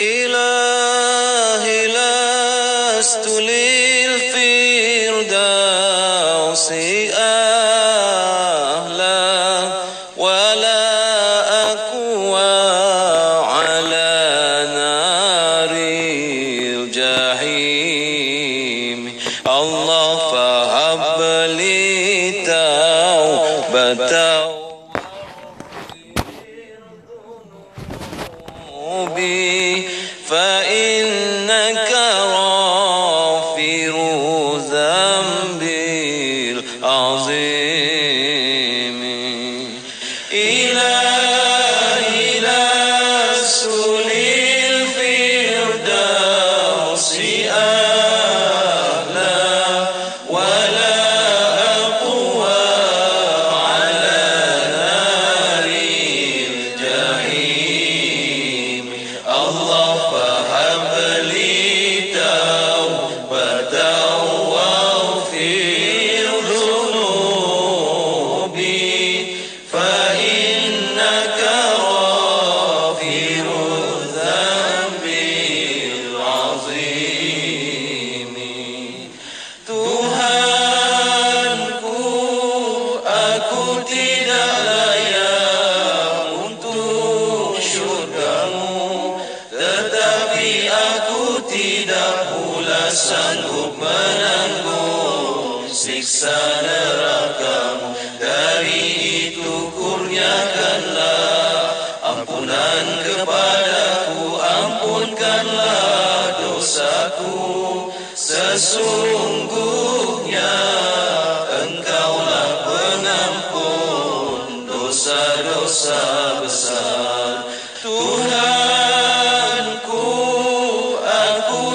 إله لست لي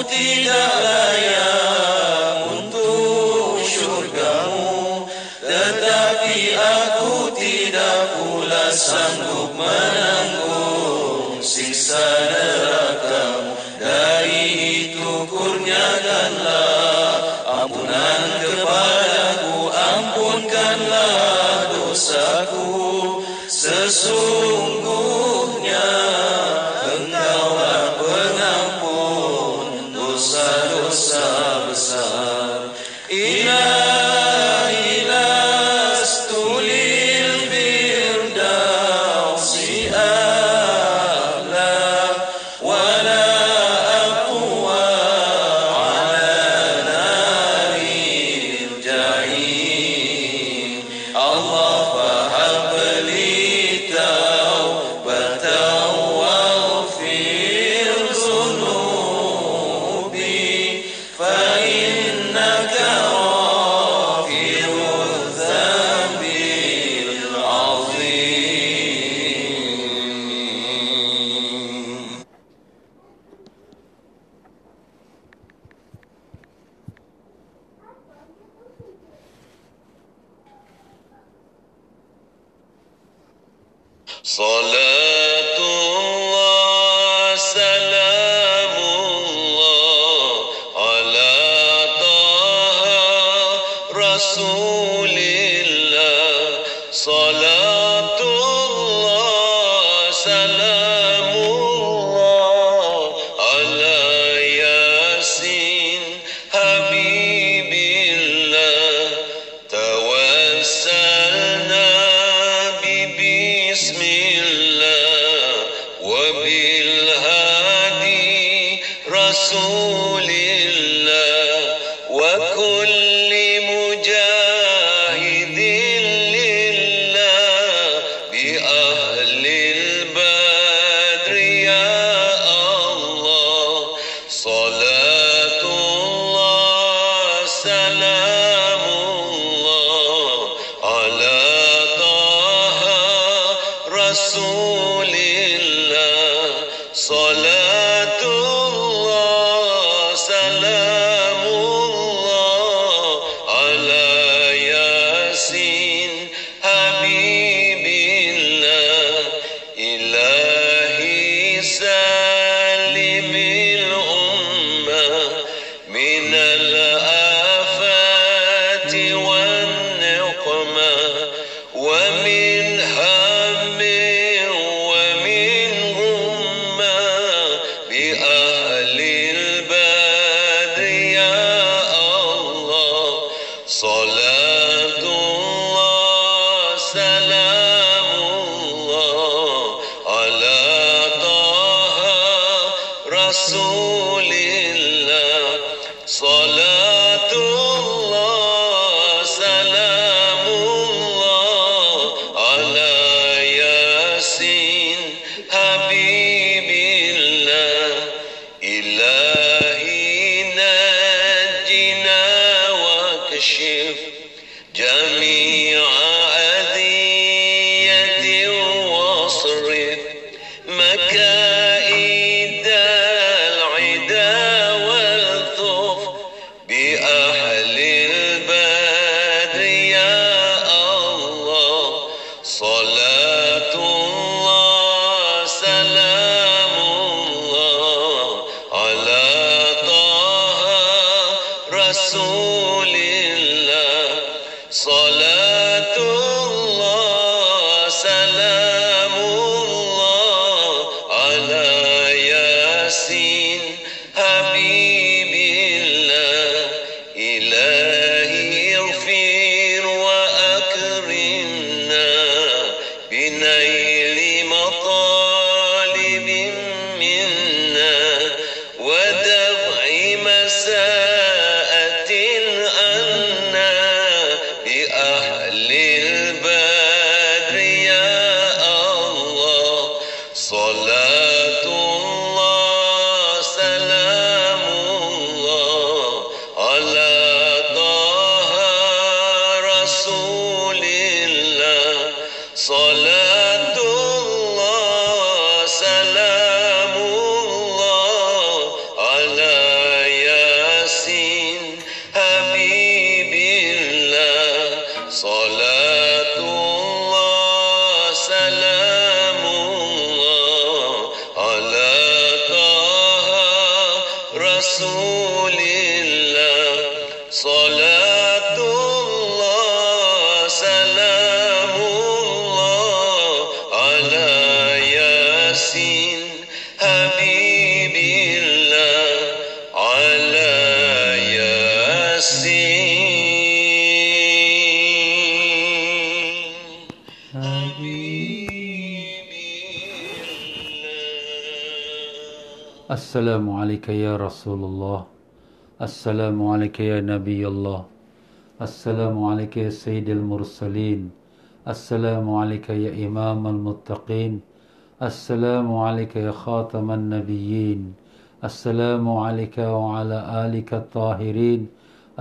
موتنا عليك يا رسول الله السلام عليك يا نبي الله السلام عليك يا سيد المرسلين السلام عليك يا إمام المتقين السلام عليك يا خاتم النبيين السلام عليك وعلى آلك الطاهرين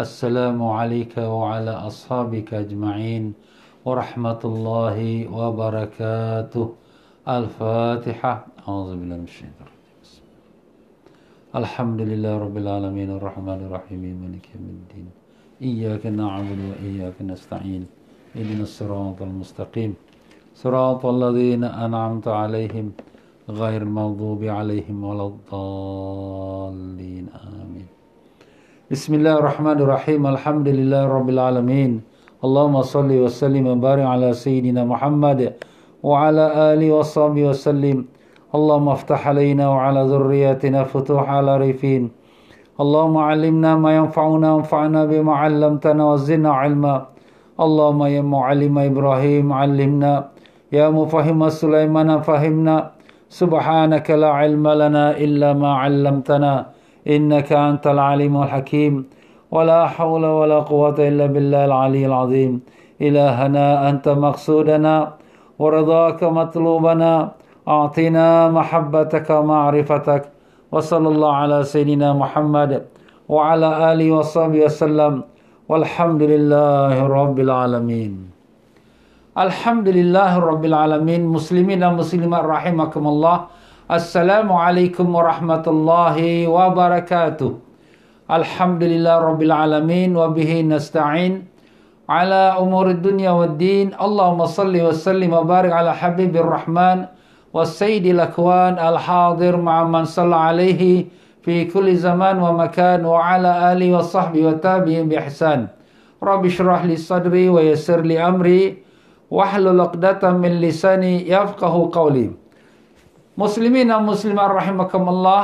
السلام عليك وعلى أصحابك أجمعين ورحمة الله وبركاته الفاتحة أعوذ بالله من الشيطان الحمد لله رب العالمين الرحمن الرحيم مالك يوم الدين إياك نعبد وإياك نستعين إهدنا الصراط المستقيم صراط الذين أنعمت عليهم غير المغضوب عليهم ولا الضالين آمين بسم الله الرحمن الرحيم الحمد لله رب العالمين اللهم صل وسلم وبارك على سيدنا محمد وعلى آله وصحبه وسلم اللهم افتح علينا وعلى ذريتنا فتوح على ريفين اللهم علمنا ما ينفعنا وانفعنا بما علمتنا وزدنا علما اللهم يا معلم إبراهيم علمنا يا مفهم سليمان فهمنا سبحانك لا علم لنا إلا ما علمتنا إنك أنت العليم الحكيم ولا حول ولا قوة إلا بالله العلي العظيم إلهنا أنت مقصودنا ورضاك مطلوبنا أعطنا محبتك ومعرفتك وصلى الله على سيدنا محمد وعلى آله وصحبه وسلم والحمد لله رب العالمين الحمد لله رب العالمين مسلمين مسلمات رحمكم الله السلام عليكم ورحمة الله وبركاته الحمد لله رب العالمين وبه نستعين على أمور الدنيا والدين اللهم صل وسلم وبارك على حبيب الرحمن والسيد الأكوان الحاضر مع من صلى عليه في كل زمان ومكان وعلى آله وصحبه وتابعين بإحسان رب اشرح لي صدري ويسر لي أمري واحلل عقدة من لساني يفقه قولي مسلمين مسلمات رحمكم الله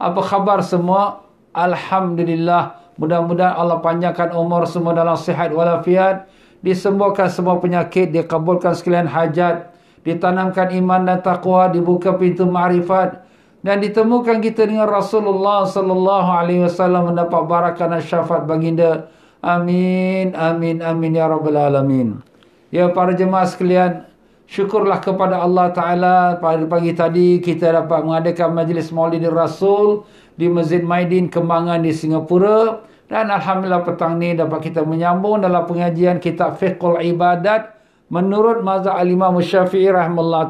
apa khabar semua Alhamdulillah Mudah-mudahan Allah panjangkan umur semua dalam sihat walafiat Disembuhkan semua penyakit Dikabulkan sekalian hajat ditanamkan iman dan takwa, dibuka pintu makrifat dan ditemukan kita dengan Rasulullah sallallahu alaihi wasallam mendapat barakah dan syafaat baginda. Amin, amin, amin ya rabbal alamin. Ya para jemaah sekalian, syukurlah kepada Allah Ta'ala pada pagi tadi kita dapat mengadakan majlis maulid Rasul di Masjid Maidin Kembangan di Singapura dan Alhamdulillah petang ni dapat kita menyambung dalam pengajian kitab Fiqhul Ibadat menurut mazhab Alimah imam Syafi'i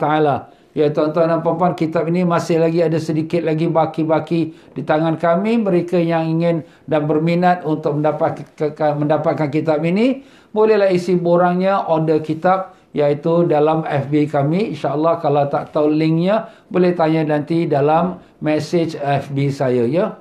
taala ya tuan-tuan dan puan-puan kitab ini masih lagi ada sedikit lagi baki-baki di tangan kami mereka yang ingin dan berminat untuk mendapatkan mendapatkan kitab ini bolehlah isi borangnya order kitab iaitu dalam FB kami insyaallah kalau tak tahu linknya boleh tanya nanti dalam message FB saya ya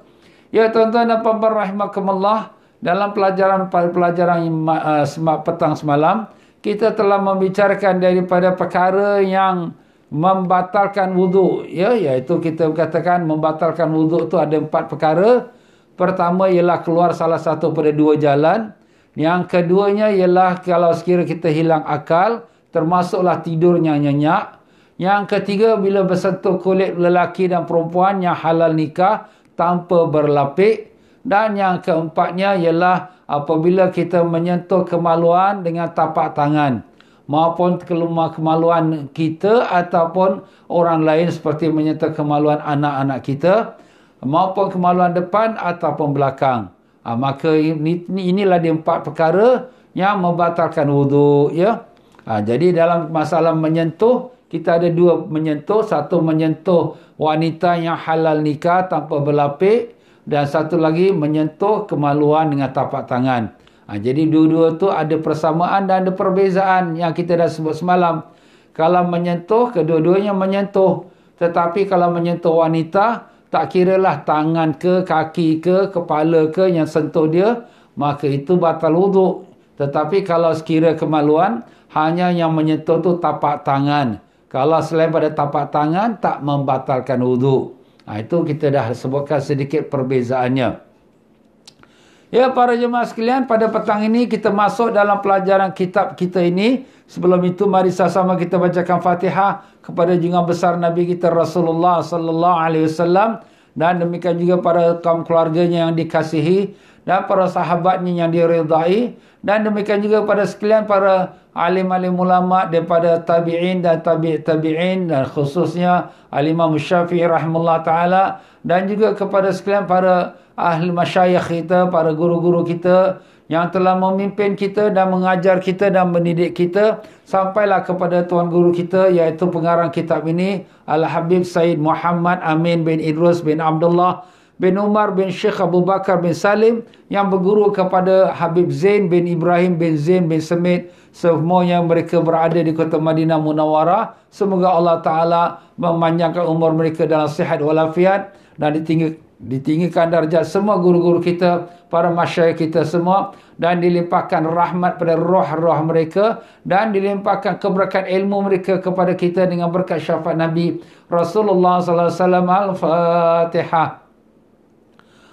ya tuan-tuan dan puan-puan rahimakumullah dalam pelajaran pelajaran uh, petang semalam kita telah membicarakan daripada perkara yang membatalkan wudhu, ya iaitu kita katakan membatalkan wudhu itu ada empat perkara pertama ialah keluar salah satu pada dua jalan yang keduanya ialah kalau sekiranya kita hilang akal termasuklah tidurnya nyenyak yang ketiga bila bersentuh kulit lelaki dan perempuan yang halal nikah tanpa berlapik dan yang keempatnya ialah apabila kita menyentuh kemaluan dengan tapak tangan maupun kelemah kemaluan kita ataupun orang lain seperti menyentuh kemaluan anak-anak kita maupun kemaluan depan ataupun belakang. Ha, maka ini, inilah dia empat perkara yang membatalkan wuduk. Ya? Ha, jadi dalam masalah menyentuh, kita ada dua menyentuh. Satu menyentuh wanita yang halal nikah tanpa berlapik dan satu lagi menyentuh kemaluan dengan tapak tangan. Ha, jadi dua-dua tu ada persamaan dan ada perbezaan yang kita dah sebut semalam. Kalau menyentuh, kedua-duanya menyentuh. Tetapi kalau menyentuh wanita, tak kira lah tangan ke, kaki ke, kepala ke yang sentuh dia, maka itu batal wuduk. Tetapi kalau sekira kemaluan, hanya yang menyentuh tu tapak tangan. Kalau selain pada tapak tangan, tak membatalkan wuduk. Ha, itu kita dah sebutkan sedikit perbezaannya. Ya para jemaah sekalian pada petang ini kita masuk dalam pelajaran kitab kita ini. Sebelum itu mari sama-sama kita bacakan Fatihah kepada junjungan besar Nabi kita Rasulullah sallallahu alaihi wasallam dan demikian juga para kaum keluarganya yang dikasihi dan para sahabatnya yang diridai dan demikian juga kepada sekalian para alim-alim ulama daripada tabi'in dan tabi' tabi'in dan khususnya al-Imam Syafi'i rahimallahu taala dan juga kepada sekalian para ahli masyayikh kita, para guru-guru kita yang telah memimpin kita dan mengajar kita dan mendidik kita sampailah kepada tuan guru kita iaitu pengarang kitab ini Al-Habib Said Muhammad Amin bin Idrus bin Abdullah bin Umar bin Sheikh Abu Bakar bin Salim yang berguru kepada Habib Zain bin Ibrahim bin Zain bin Semit semuanya mereka berada di kota Madinah Munawarah semoga Allah Ta'ala memanjangkan umur mereka dalam sihat walafiat dan ditinggi, ditinggikan darjat semua guru-guru kita para masyarakat kita semua dan dilimpahkan rahmat pada roh-roh mereka dan dilimpahkan keberkatan ilmu mereka kepada kita dengan berkat syafaat Nabi Rasulullah sallallahu alaihi wasallam al-Fatihah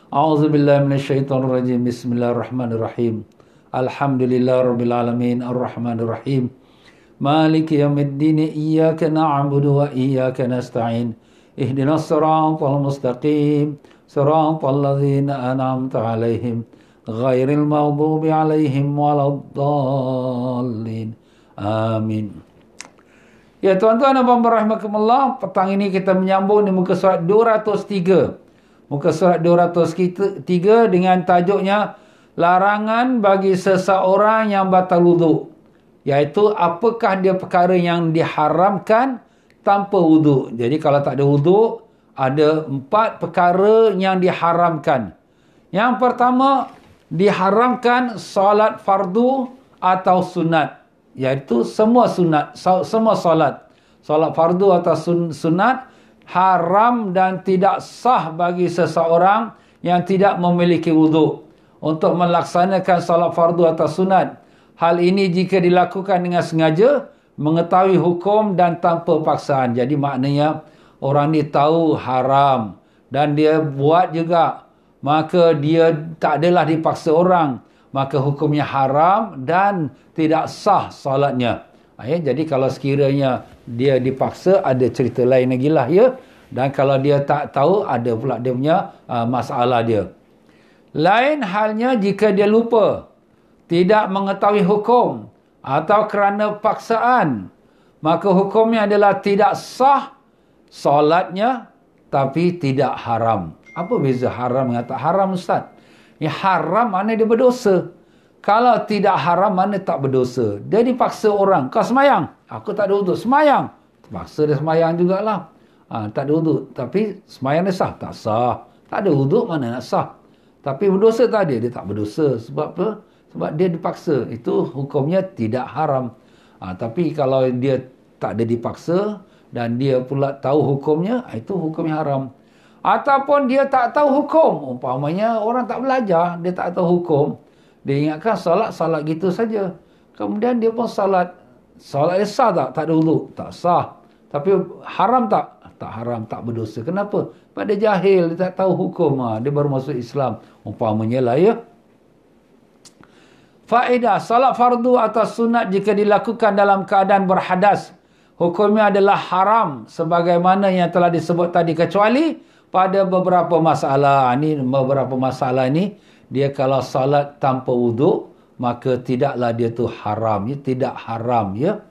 أعوذ بالله من الشيطان الرجيم بسم الله الرحمن الرحيم الحمد لله رب العالمين الرحمن الرحيم مالك يوم الدين إياك نعبد وإياك نستعين اهدنا الصراط المستقيم صراط الذين أنعمت عليهم غير المغضوب عليهم ولا الضالين آمين Ya tuan-tuan dan puan-puan rahmatullah, petang ini kita menyambung di muka surat 203 muka surat 203 dengan tajuknya larangan bagi seseorang yang batal wuduk iaitu apakah dia perkara yang diharamkan tanpa wuduk jadi kalau tak ada wuduk ada empat perkara yang diharamkan yang pertama diharamkan solat fardu atau sunat iaitu semua sunat semua solat solat fardu atau sunat haram dan tidak sah bagi seseorang yang tidak memiliki wudhu untuk melaksanakan salat fardu atau sunat. Hal ini jika dilakukan dengan sengaja, mengetahui hukum dan tanpa paksaan. Jadi maknanya orang ini tahu haram dan dia buat juga. Maka dia tak adalah dipaksa orang. Maka hukumnya haram dan tidak sah salatnya. Ya, jadi kalau sekiranya dia dipaksa, ada cerita lain lagi lah ya. Dan kalau dia tak tahu, ada pula dia punya uh, masalah dia. Lain halnya jika dia lupa, tidak mengetahui hukum atau kerana paksaan, maka hukumnya adalah tidak sah solatnya tapi tidak haram. Apa beza haram dengan tak haram Ustaz? Ini haram maknanya dia berdosa. Kalau tidak haram, mana tak berdosa. Dia dipaksa orang. Kau semayang. Aku tak ada uduk. Semayang. Paksa dia semayang jugalah. Ha, tak ada uduk. Tapi semayang dia sah. Tak sah. Tak ada uduk mana nak sah. Tapi berdosa tak ada. Dia tak berdosa. Sebab apa? Sebab dia dipaksa. Itu hukumnya tidak haram. Ha, tapi kalau dia tak ada dipaksa dan dia pula tahu hukumnya, ah, itu hukumnya haram. Ataupun dia tak tahu hukum. Umpamanya orang tak belajar, dia tak tahu hukum. Dia ingatkan salat, salat gitu saja. Kemudian dia pun salat. Salat dia sah tak? Tak ada uluk. Tak sah. Tapi haram tak? Tak haram, tak berdosa. Kenapa? Pada jahil, dia tak tahu hukum. Ha, dia baru masuk Islam. Umpamanya lah ya. Faedah, salat fardu atau sunat jika dilakukan dalam keadaan berhadas. Hukumnya adalah haram sebagaimana yang telah disebut tadi. Kecuali pada beberapa masalah. Ini ha, beberapa masalah ini dia kalau salat tanpa wuduk maka tidaklah dia tu haram ya tidak haram ya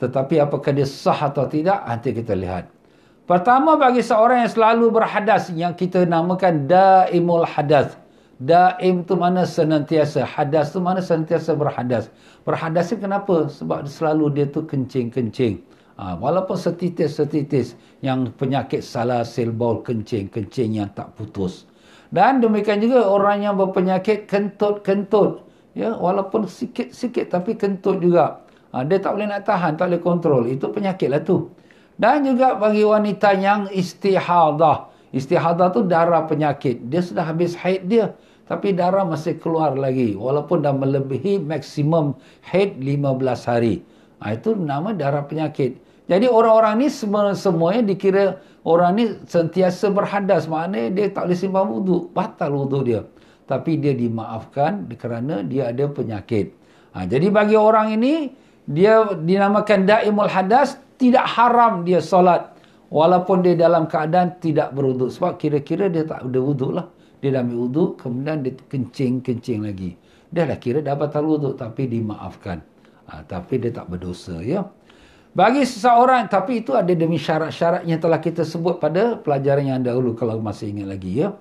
tetapi apakah dia sah atau tidak nanti kita lihat pertama bagi seorang yang selalu berhadas yang kita namakan daimul hadas daim tu mana senantiasa hadas tu mana senantiasa berhadas berhadas ni kenapa sebab selalu dia tu kencing-kencing ha, walaupun setitis-setitis yang penyakit salah silbol kencing-kencing yang tak putus dan demikian juga orang yang berpenyakit kentut-kentut. Ya, walaupun sikit-sikit tapi kentut juga. Ha, dia tak boleh nak tahan, tak boleh kontrol. Itu penyakitlah tu. Dan juga bagi wanita yang istihadah. Istihadah tu darah penyakit. Dia sudah habis haid dia. Tapi darah masih keluar lagi. Walaupun dah melebihi maksimum haid 15 hari. Ha, itu nama darah penyakit. Jadi orang-orang ni semua-semuanya dikira orang ni sentiasa berhadas. Maknanya dia tak boleh simpan wuduk. Batal wuduk dia. Tapi dia dimaafkan kerana dia ada penyakit. Ha, jadi bagi orang ini, dia dinamakan daimul hadas, tidak haram dia solat. Walaupun dia dalam keadaan tidak berwuduk. Sebab kira-kira dia tak ada wuduk lah. Dia dah ambil wuduk, kemudian dia kencing-kencing lagi. Dia dah kira dapat batal wuduk, tapi dimaafkan. Ha, tapi dia tak berdosa, ya. Bagi seseorang, tapi itu ada demi syarat-syarat yang telah kita sebut pada pelajaran yang dahulu kalau masih ingat lagi ya.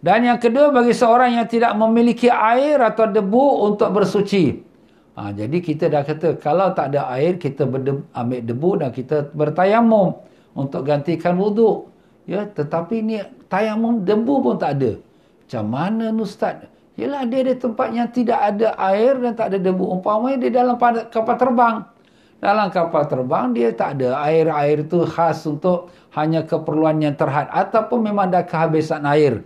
Dan yang kedua, bagi seorang yang tidak memiliki air atau debu untuk bersuci. Ha, jadi kita dah kata, kalau tak ada air, kita berdebu, ambil debu dan kita bertayamum untuk gantikan wudhu. Ya, tetapi ni tayamum debu pun tak ada. Macam mana ni Ustaz? Yelah dia ada tempat yang tidak ada air dan tak ada debu. Umpamanya dia dalam kapal terbang. Dalam kapal terbang dia tak ada air-air tu khas untuk hanya keperluan yang terhad ataupun memang dah kehabisan air.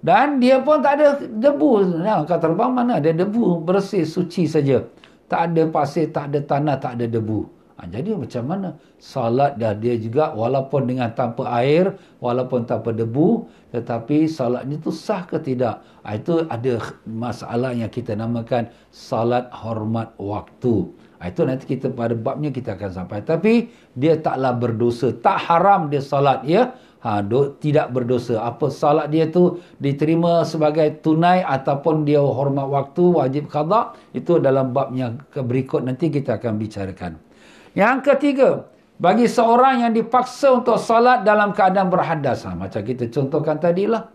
Dan dia pun tak ada debu. Nah, kapal terbang mana ada debu bersih suci saja. Tak ada pasir, tak ada tanah, tak ada debu. Ha, jadi macam mana? Salat dah dia juga walaupun dengan tanpa air, walaupun tanpa debu. Tetapi salatnya itu sah ke tidak? Ha, itu ada masalah yang kita namakan salat hormat Waktu. Ah, itu nanti kita pada babnya kita akan sampai. Tapi dia taklah berdosa. Tak haram dia salat. Ya? Ha, do, tidak berdosa. Apa salat dia tu diterima sebagai tunai ataupun dia hormat waktu wajib qadha. Itu dalam bab yang berikut nanti kita akan bicarakan. Yang ketiga, bagi seorang yang dipaksa untuk salat dalam keadaan berhadas. Ha, macam kita contohkan tadilah.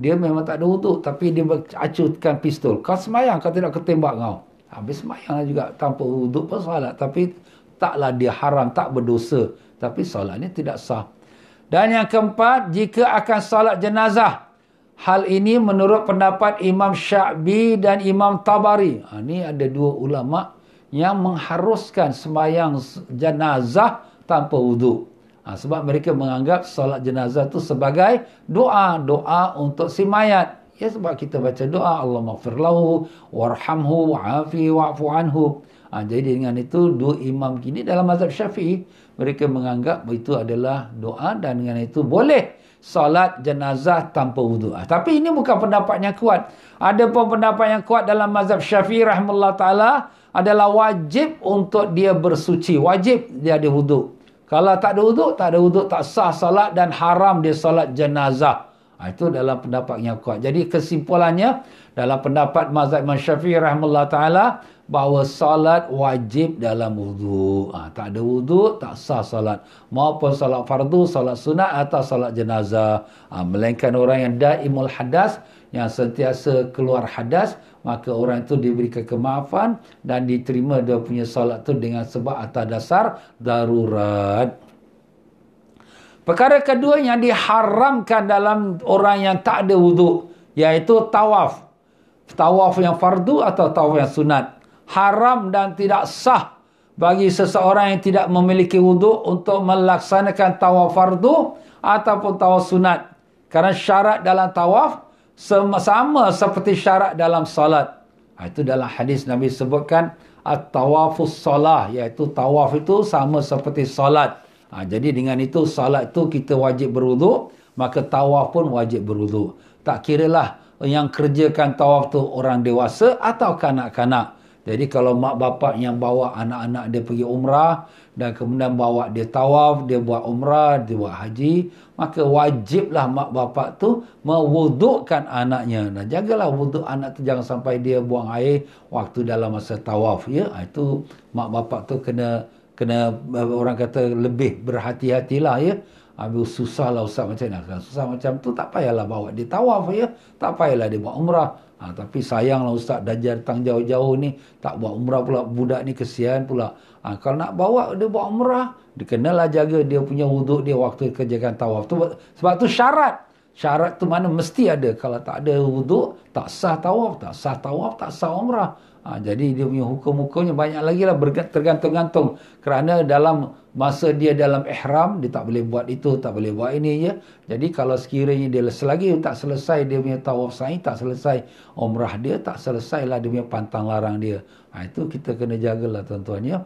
Dia memang tak ada wuduk tapi dia acutkan pistol. Kau semayang kau tidak ketembak kau. Habis semayang juga tanpa wuduk pun solat. Tapi taklah dia haram, tak berdosa. Tapi ini tidak sah. Dan yang keempat, jika akan solat jenazah. Hal ini menurut pendapat Imam Syabi dan Imam Tabari. Ha, ini ada dua ulama yang mengharuskan semayang jenazah tanpa wuduk. Ha, sebab mereka menganggap solat jenazah itu sebagai doa. Doa untuk si mayat. Ya sebab kita baca doa Allah mafirlahu warhamhu wa'afi waafuanhu. Ha, jadi dengan itu dua imam kini dalam mazhab syafi'i mereka menganggap itu adalah doa dan dengan itu boleh salat jenazah tanpa wudhu. Ha, tapi ini bukan pendapat yang kuat. Ada pun pendapat yang kuat dalam mazhab syafi'i rahmatullah ta'ala adalah wajib untuk dia bersuci. Wajib dia ada wudhu. Kalau tak ada wudhu, tak ada wudhu, tak sah salat dan haram dia salat jenazah. Ah, itu dalam pendapat yang kuat. Jadi kesimpulannya dalam pendapat mazhab Masyafi rahimahullah taala bahawa salat wajib dalam wudu. Ha, tak ada wudu tak sah salat. Maupun salat fardu, salat sunat atau salat jenazah. Ha, melainkan orang yang daimul hadas yang sentiasa keluar hadas maka orang itu diberi kemaafan dan diterima dia punya salat tu dengan sebab atas dasar darurat. Perkara kedua yang diharamkan dalam orang yang tak ada wuduk iaitu tawaf. Tawaf yang fardu atau tawaf yang sunat. Haram dan tidak sah bagi seseorang yang tidak memiliki wuduk untuk melaksanakan tawaf fardu ataupun tawaf sunat. Kerana syarat dalam tawaf sama seperti syarat dalam salat. Ha, itu dalam hadis Nabi sebutkan at-tawafus salah iaitu tawaf itu sama seperti salat. Ha, jadi dengan itu salat tu kita wajib berwuduk, maka tawaf pun wajib berwuduk. Tak kira lah yang kerjakan tawaf tu orang dewasa atau kanak-kanak. Jadi kalau mak bapak yang bawa anak-anak dia pergi umrah dan kemudian bawa dia tawaf, dia buat umrah, dia buat haji, maka wajiblah mak bapak tu mewudukkan anaknya. Nah, jagalah wuduk anak tu jangan sampai dia buang air waktu dalam masa tawaf ya. Itu mak bapak tu kena kena eh, orang kata lebih berhati-hatilah ya. Habis susah lah Ustaz macam ni. Susah macam tu tak payahlah bawa dia tawaf ya. Tak payahlah dia buat umrah. Ha, tapi sayanglah Ustaz dah datang jauh-jauh ni. Tak buat umrah pula. Budak ni kesian pula. Ha, kalau nak bawa dia buat umrah. Dia kenalah jaga dia punya wuduk dia waktu kerjakan tawaf. Tu, sebab tu syarat. Syarat tu mana mesti ada. Kalau tak ada wuduk, tak sah tawaf. Tak sah tawaf, tak sah umrah. Ha, jadi dia punya hukum-hukumnya banyak lagi lah tergantung-gantung. Kerana dalam masa dia dalam ihram, dia tak boleh buat itu, tak boleh buat ini. Ya. Jadi kalau sekiranya dia lagi tak selesai dia punya tawaf sa'i, tak selesai umrah dia, tak selesailah dia punya pantang larang dia. Ha, itu kita kena jagalah tuan-tuan ya.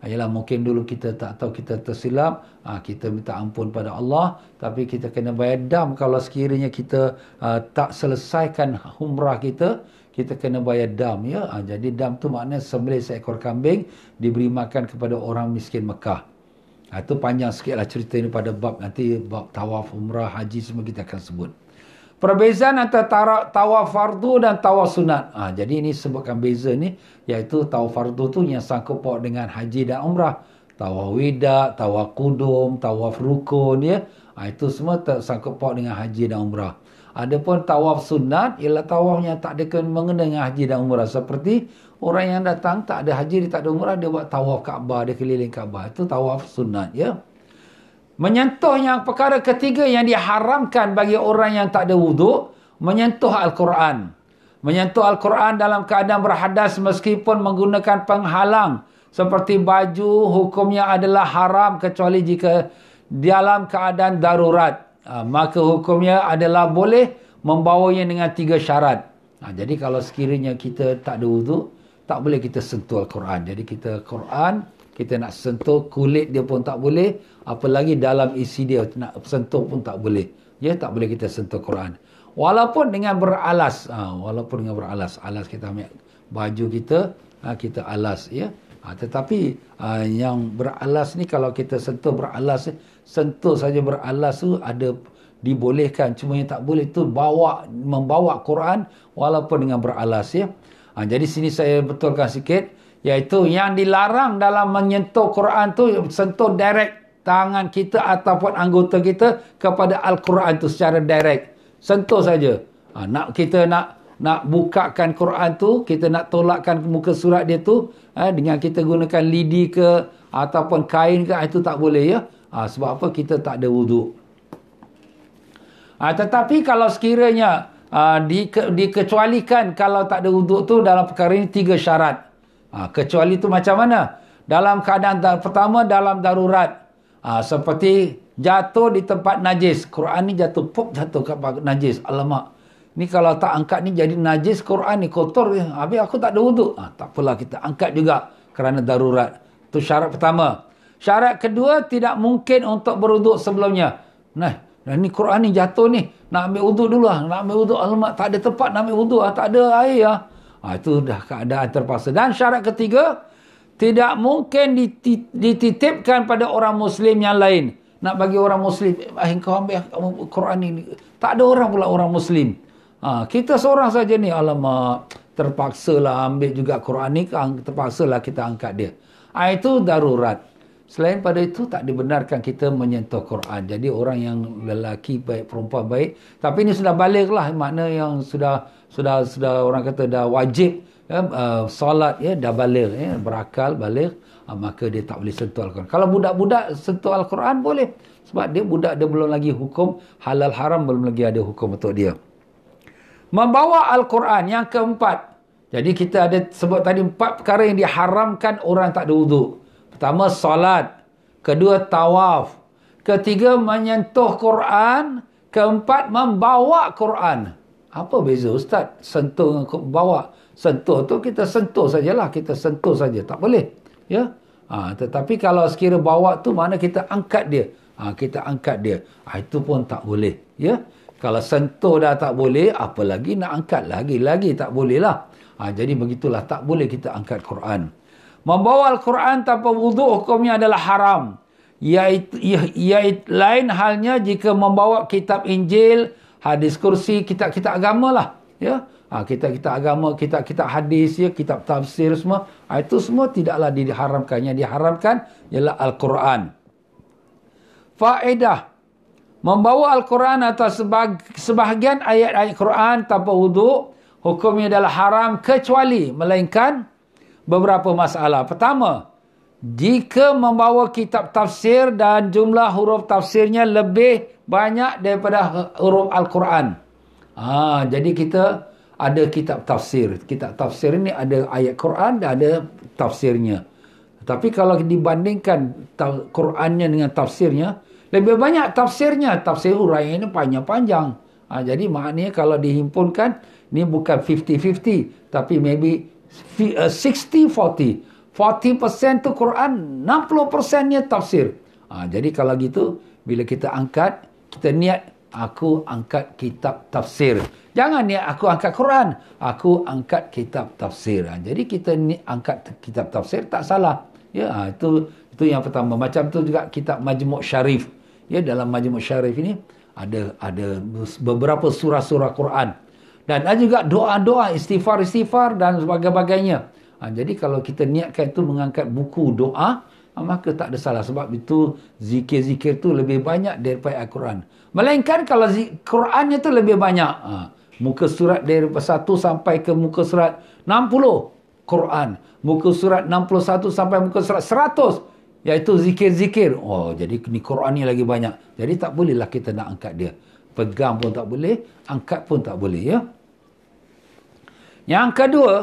Ayalah ha, mungkin dulu kita tak tahu kita tersilap, ha, kita minta ampun pada Allah, tapi kita kena bayar dam kalau sekiranya kita uh, tak selesaikan umrah kita, kita kena bayar dam ya. Ha, jadi dam tu maknanya sembelih seekor kambing diberi makan kepada orang miskin Mekah. Ha, ah, itu panjang sikit lah cerita ini pada bab nanti bab tawaf umrah haji semua kita akan sebut. Perbezaan antara tawaf fardu dan tawaf sunat. Ha, jadi ini sebutkan beza ni iaitu tawaf fardu tu yang sangkut paut dengan haji dan umrah. Tawaf wida, tawaf kudum, tawaf rukun ya. Ha, itu semua tersangkut paut dengan haji dan umrah. Adapun tawaf sunat ialah tawaf yang tak ada mengenai haji dan umrah seperti orang yang datang tak ada haji dia tak ada umrah dia buat tawaf Kaabah dia keliling Kaabah itu tawaf sunat ya. Menyentuh yang perkara ketiga yang diharamkan bagi orang yang tak ada wuduk menyentuh al-Quran. Menyentuh al-Quran dalam keadaan berhadas meskipun menggunakan penghalang seperti baju hukumnya adalah haram kecuali jika dalam keadaan darurat Ah, maka hukumnya adalah boleh membawanya dengan tiga syarat. Nah, jadi kalau sekiranya kita tak ada wuduk, tak boleh kita sentuh Al-Quran. Jadi kita Quran, kita nak sentuh kulit dia pun tak boleh. Apalagi dalam isi dia nak sentuh pun tak boleh. Ya, tak boleh kita sentuh Quran. Walaupun dengan beralas. Ha, walaupun dengan beralas. Alas kita ambil baju kita, ha, kita alas. Ya. Ha, tetapi ha, yang beralas ni kalau kita sentuh beralas ni, sentuh saja beralas tu ada dibolehkan cuma yang tak boleh tu bawa membawa Quran walaupun dengan beralas ya ha, jadi sini saya betulkan sikit iaitu yang dilarang dalam menyentuh Quran tu sentuh direct tangan kita ataupun anggota kita kepada Al-Quran tu secara direct sentuh saja ha, nak kita nak nak bukakan Quran tu kita nak tolakkan muka surat dia tu eh, dengan kita gunakan lidi ke ataupun kain ke itu tak boleh ya Ha, sebab apa kita tak ada wuduk. Ha, ah, tetapi kalau sekiranya ha, di, ke, dikecualikan kalau tak ada wuduk tu dalam perkara ini tiga syarat. Ha, kecuali tu macam mana? Dalam keadaan dar, pertama dalam darurat. Ha, seperti jatuh di tempat najis. Quran ni jatuh, pop jatuh kat najis. Alamak. Ni kalau tak angkat ni jadi najis Quran ni kotor. Habis aku tak ada wuduk. Ha, tak apalah kita angkat juga kerana darurat. Tu syarat pertama. Syarat kedua tidak mungkin untuk beruduk sebelumnya. Nah, dan ni Quran ni jatuh ni. Nak ambil wuduk dulu lah. Nak ambil wuduk alamat. Tak ada tempat nak ambil wuduk lah. Tak ada air lah. Ha, itu dah keadaan terpaksa. Dan syarat ketiga. Tidak mungkin dititipkan pada orang Muslim yang lain. Nak bagi orang Muslim. Eh, kau ambil Quran ni. Tak ada orang pula orang Muslim. Ha, kita seorang saja ni. Alamak. Terpaksalah ambil juga Quran ni. Terpaksalah kita angkat dia. Ha, itu darurat. Selain pada itu, tak dibenarkan kita menyentuh Quran. Jadi orang yang lelaki baik, perempuan baik. Tapi ini sudah baliklah. lah. Makna yang sudah sudah sudah orang kata dah wajib. Ya, uh, solat ya, dah balik. Ya, berakal, balik. Uh, maka dia tak boleh sentuh Al-Quran. Kalau budak-budak sentuh Al-Quran boleh. Sebab dia budak dia belum lagi hukum halal haram. Belum lagi ada hukum untuk dia. Membawa Al-Quran yang keempat. Jadi kita ada sebut tadi empat perkara yang diharamkan orang tak ada uduk. Pertama salat, kedua tawaf, ketiga menyentuh Quran, keempat membawa Quran. Apa beza ustaz? Sentuh dengan bawa. Sentuh tu kita sentuh sajalah, kita sentuh saja, tak boleh. Ya. Ha, tetapi kalau sekira bawa tu mana kita angkat dia? Ha, kita angkat dia. Ha, itu pun tak boleh. Ya. Kalau sentuh dah tak boleh, apa lagi nak angkat lagi? Lagi tak boleh lah. Ha, jadi begitulah, tak boleh kita angkat Quran. Membawa Al-Quran tanpa wudhu hukumnya adalah haram. Iaitu, iaitu lain halnya jika membawa kitab Injil, hadis kursi, kitab-kitab agama lah. Ya? Ha, kitab-kitab agama, kitab-kitab hadis, ya, kitab tafsir semua. Ha, itu semua tidaklah diharamkan. Yang diharamkan ialah Al-Quran. Faedah. Membawa Al-Quran atau sebahagian ayat-ayat Quran tanpa wudhu, hukumnya adalah haram kecuali melainkan beberapa masalah. Pertama, jika membawa kitab tafsir dan jumlah huruf tafsirnya lebih banyak daripada huruf Al-Quran. Ha, jadi kita ada kitab tafsir. Kitab tafsir ini ada ayat Quran dan ada tafsirnya. Tapi kalau dibandingkan Qurannya dengan tafsirnya, lebih banyak tafsirnya. Tafsir huraian ini panjang-panjang. Ha, jadi maknanya kalau dihimpunkan, ini bukan 50-50. Tapi maybe 60-40. Uh, tu Quran, 60%-nya tafsir. Ha, jadi kalau gitu, bila kita angkat, kita niat, aku angkat kitab tafsir. Jangan niat aku angkat Quran. Aku angkat kitab tafsir. Ha, jadi kita ni angkat kitab tafsir, tak salah. Ya, ha, itu itu yang pertama. Macam tu juga kitab Majmuk Syarif. Ya, dalam Majmuk Syarif ini, ada ada beberapa surah-surah Quran dan ada juga doa-doa istighfar-istighfar dan sebagainya ha, jadi kalau kita niatkan itu mengangkat buku doa ha, maka tak ada salah sebab itu zikir-zikir tu lebih banyak daripada Al-Quran melainkan kalau Al-Qurannya tu lebih banyak ha, muka surat dari 1 sampai ke muka surat 60 Quran muka surat 61 sampai muka surat 100 iaitu zikir-zikir oh jadi ni Quran ni lagi banyak jadi tak bolehlah kita nak angkat dia pegang pun tak boleh, angkat pun tak boleh ya. Yang kedua,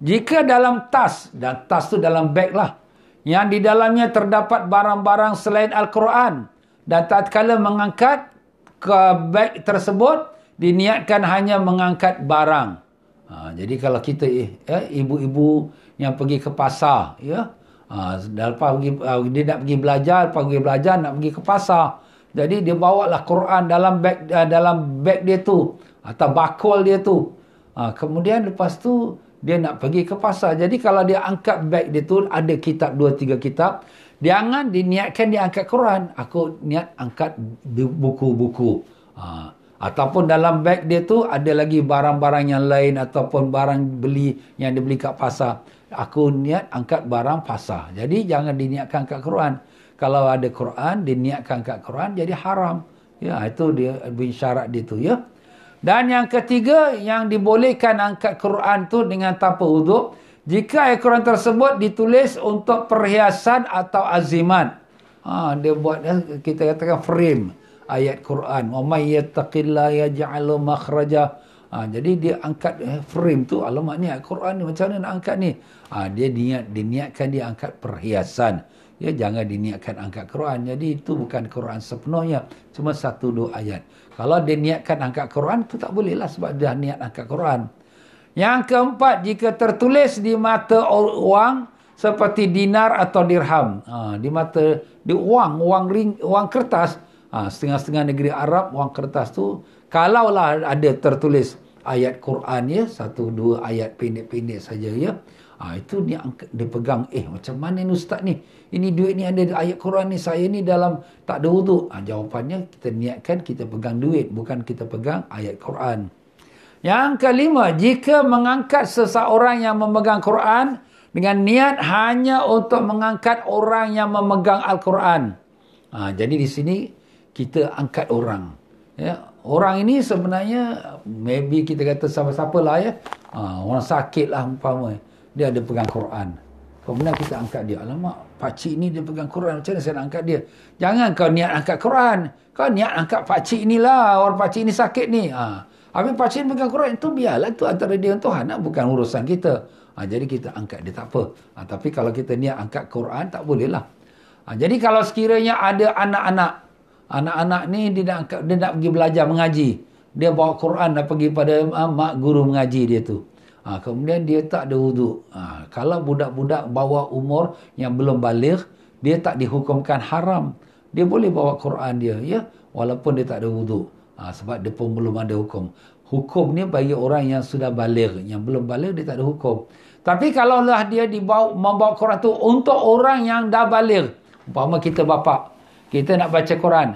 jika dalam tas dan tas tu dalam beg lah yang di dalamnya terdapat barang-barang selain Al-Quran dan tatkala mengangkat ke beg tersebut diniatkan hanya mengangkat barang. Ha, jadi kalau kita eh, ya, ibu-ibu yang pergi ke pasar ya. Ha, dah pergi, uh, dia nak pergi belajar, pergi belajar nak pergi ke pasar. Jadi dia bawa lah Quran dalam beg uh, eh, dalam beg dia tu atau bakul dia tu. Uh, kemudian lepas tu dia nak pergi ke pasar. Jadi kalau dia angkat beg dia tu ada kitab dua tiga kitab. Jangan diniatkan dia angkat Quran. Aku niat angkat buku-buku. Ha. Ataupun dalam beg dia tu ada lagi barang-barang yang lain ataupun barang beli yang dia beli kat pasar. Aku niat angkat barang pasar. Jadi jangan diniatkan angkat Quran kalau ada Quran diniatkan kat Quran jadi haram. Ya, itu dia bin syarat dia tu ya. Dan yang ketiga yang dibolehkan angkat Quran tu dengan tanpa uduk jika ayat Quran tersebut ditulis untuk perhiasan atau azimat. Ha, dia buat eh, kita katakan frame ayat Quran. Wa may yattaqillaha yaj'al makhraja. Ha, jadi dia angkat eh, frame tu alamat ni ayat Quran ni macam mana nak angkat ni? Ha, dia niat diniatkan dia angkat perhiasan ya jangan diniatkan angkat Quran. Jadi itu bukan Quran sepenuhnya, cuma satu dua ayat. Kalau diniatkan angkat Quran itu tak bolehlah sebab dah niat angkat Quran. Yang keempat jika tertulis di mata uang seperti dinar atau dirham, ha, di mata di uang, uang ring, uang kertas, ha, setengah-setengah negeri Arab uang kertas tu kalaulah ada tertulis ayat Quran ya satu dua ayat pendek-pendek saja ya. Ha, itu dia, dia pegang. Eh, macam mana ni ustaz ni? Ini duit ni ada ayat Quran ni. Saya ni dalam tak ada uduk. Ha, ah, jawapannya, kita niatkan kita pegang duit. Bukan kita pegang ayat Quran. Yang kelima, jika mengangkat seseorang yang memegang Quran dengan niat hanya untuk mengangkat orang yang memegang Al-Quran. Ha, jadi di sini, kita angkat orang. Ya, orang ini sebenarnya, maybe kita kata siapa-siapa lah ya. Ha, orang sakit lah umpamanya dia ada pegang Quran. Kemudian kita angkat dia. Alamak, pakcik ni dia pegang Quran. Macam mana saya nak angkat dia? Jangan kau niat angkat Quran. Kau niat angkat pakcik ni lah. Orang pakcik ni sakit ni. Ha. Habis pakcik ni pegang Quran. Itu biarlah. Itu antara dia dan Tuhan. Nah, bukan urusan kita. Ha, jadi kita angkat dia tak apa. Ha, tapi kalau kita niat angkat Quran, tak boleh lah. Ha, jadi kalau sekiranya ada anak-anak. Anak-anak ni dia nak, dia nak pergi belajar mengaji. Dia bawa Quran dan pergi pada ha, mak guru mengaji dia tu. Ha, kemudian dia tak ada wuduk. Ha, ah, kalau budak-budak bawa umur yang belum balik, dia tak dihukumkan haram. Dia boleh bawa Quran dia, ya. Walaupun dia tak ada wuduk. Ha, ah, sebab dia pun belum ada hukum. Hukum ni bagi orang yang sudah balik. Yang belum balik, dia tak ada hukum. Tapi kalaulah dia dibawa, membawa Quran tu untuk orang yang dah balik. Umpama kita bapak. Kita nak baca Quran.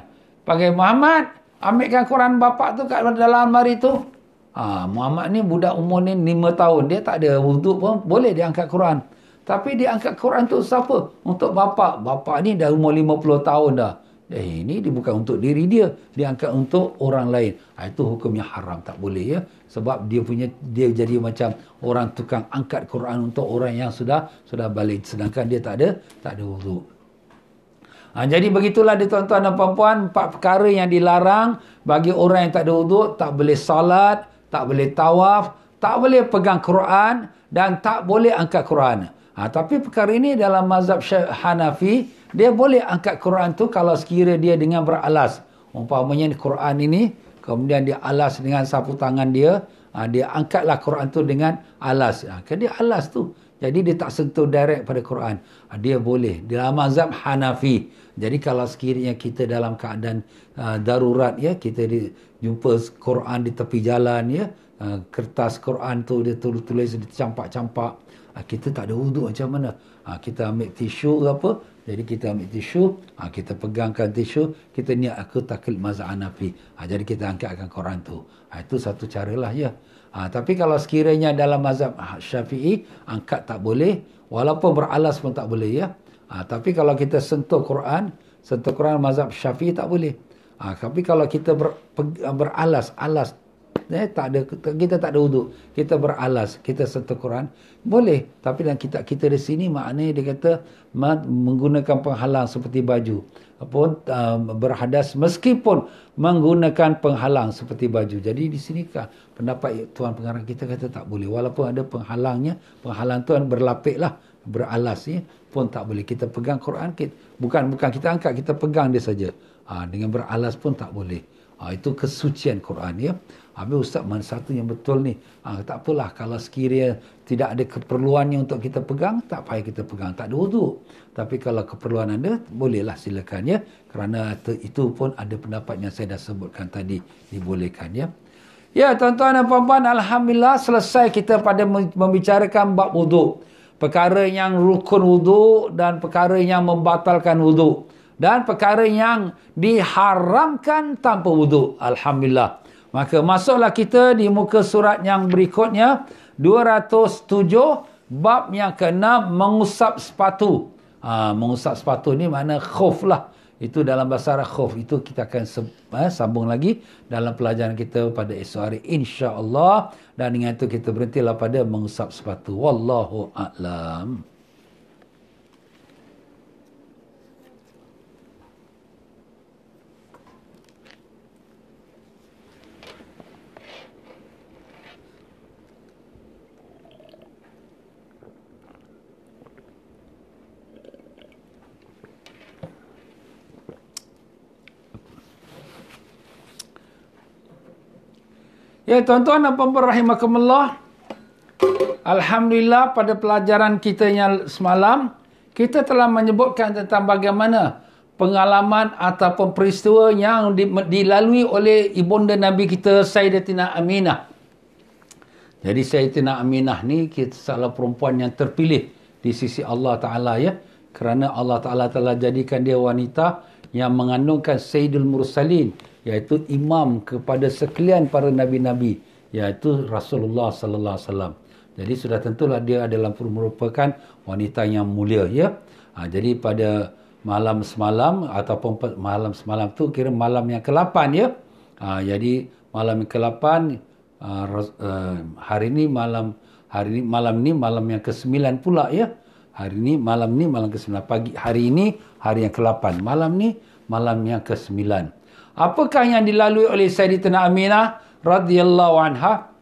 pakai Muhammad, ambilkan Quran bapak tu kat dalam almari tu. Ha, Muhammad ni budak umur ni 5 tahun. Dia tak ada wuduk pun. Boleh dia angkat Quran. Tapi dia angkat Quran untuk siapa? Untuk bapa. Bapa ni dah umur lima puluh tahun dah. Eh, ini dia bukan untuk diri dia. Dia angkat untuk orang lain. Ha, itu hukumnya haram. Tak boleh ya. Sebab dia punya dia jadi macam orang tukang angkat Quran untuk orang yang sudah sudah balik. Sedangkan dia tak ada tak ada wuduk. Ha, jadi begitulah dia tuan-tuan dan puan-puan. Empat perkara yang dilarang bagi orang yang tak ada wuduk. Tak boleh salat. Tak boleh salat tak boleh tawaf, tak boleh pegang Quran dan tak boleh angkat Quran. Ha, tapi perkara ini dalam mazhab Syekh Hanafi, dia boleh angkat Quran tu kalau sekiranya dia dengan beralas. Umpamanya ni Quran ini, kemudian dia alas dengan sapu tangan dia, ha, dia angkatlah Quran tu dengan alas. Ha, dia alas tu. Jadi dia tak sentuh direct pada Quran. Ah, dia boleh. Dalam mazhab Hanafi. Jadi kalau sekiranya kita dalam keadaan uh, darurat ya, kita di, jumpa Quran di tepi jalan ya, uh, kertas Quran tu dia tulis-tulis dicampak-campak, uh, kita tak ada wuduk macam mana? Uh, kita ambil tisu ke apa? Jadi kita ambil tisu, uh, kita pegangkan tisu, kita niat aku takil mazhab Hanafi. Uh, jadi kita angkatkan Quran tu. Uh, itu satu caralah ya. Ha, tapi kalau sekiranya dalam mazhab syafi'i, angkat tak boleh. Walaupun beralas pun tak boleh. ya. Ha, tapi kalau kita sentuh Quran, sentuh Quran mazhab syafi'i tak boleh. Ha, tapi kalau kita ber, beralas, alas, eh, tak ada, kita tak ada uduk. Kita beralas, kita sentuh Quran, boleh. Tapi dalam kitab kita di sini, maknanya dia kata menggunakan penghalang seperti baju pun um, uh, berhadas meskipun menggunakan penghalang seperti baju. Jadi di sini kan pendapat tuan pengarang kita kata tak boleh walaupun ada penghalangnya, penghalang tuan berlapiklah, beralas ya, pun tak boleh kita pegang Quran kita. Bukan bukan kita angkat, kita pegang dia saja. Ha, dengan beralas pun tak boleh. Ha, itu kesucian Quran ya. Habis ustaz mana satu yang betul ni? ha, tak apalah kalau sekiranya tidak ada keperluannya untuk kita pegang, tak payah kita pegang. Tak ada wuduk. Tapi kalau keperluan anda, bolehlah silakan ya. Kerana itu pun ada pendapat yang saya dah sebutkan tadi dibolehkan ya. Ya, tuan-tuan dan puan-puan, alhamdulillah selesai kita pada membicarakan bab wuduk. Perkara yang rukun wuduk dan perkara yang membatalkan wuduk dan perkara yang diharamkan tanpa wuduk. Alhamdulillah. Maka masuklah kita di muka surat yang berikutnya 207 bab yang ke-6 mengusap sepatu. Ha, mengusap sepatu ni makna khuf lah. Itu dalam bahasa Arab khuf. Itu kita akan se- ha, sambung lagi dalam pelajaran kita pada esok hari insya-Allah dan dengan itu kita berhentilah pada mengusap sepatu. Wallahu a'lam. Ya tuan-tuan dan puan-puan rahimakumullah. Alhamdulillah pada pelajaran kita yang semalam kita telah menyebutkan tentang bagaimana pengalaman ataupun peristiwa yang dilalui oleh ibunda Nabi kita Sayyidatina Aminah. Jadi Sayyidatina Aminah ni kita salah perempuan yang terpilih di sisi Allah Taala ya kerana Allah Taala telah jadikan dia wanita yang mengandungkan Sayyidul Mursalin iaitu imam kepada sekalian para nabi-nabi iaitu Rasulullah sallallahu alaihi wasallam. Jadi sudah tentulah dia adalah merupakan wanita yang mulia ya. Ha, jadi pada malam semalam ataupun malam semalam tu kira malam yang ke-8 ya. Ha, jadi malam yang ke-8 ha, ha, hari ini malam hari ini malam ni malam yang ke-9 pula ya. Hari ini malam ni malam ke-9 pagi hari ini hari yang ke-8 malam ni malam yang ke-9. Apakah yang dilalui oleh Sayyidina Aminah radhiyallahu anha?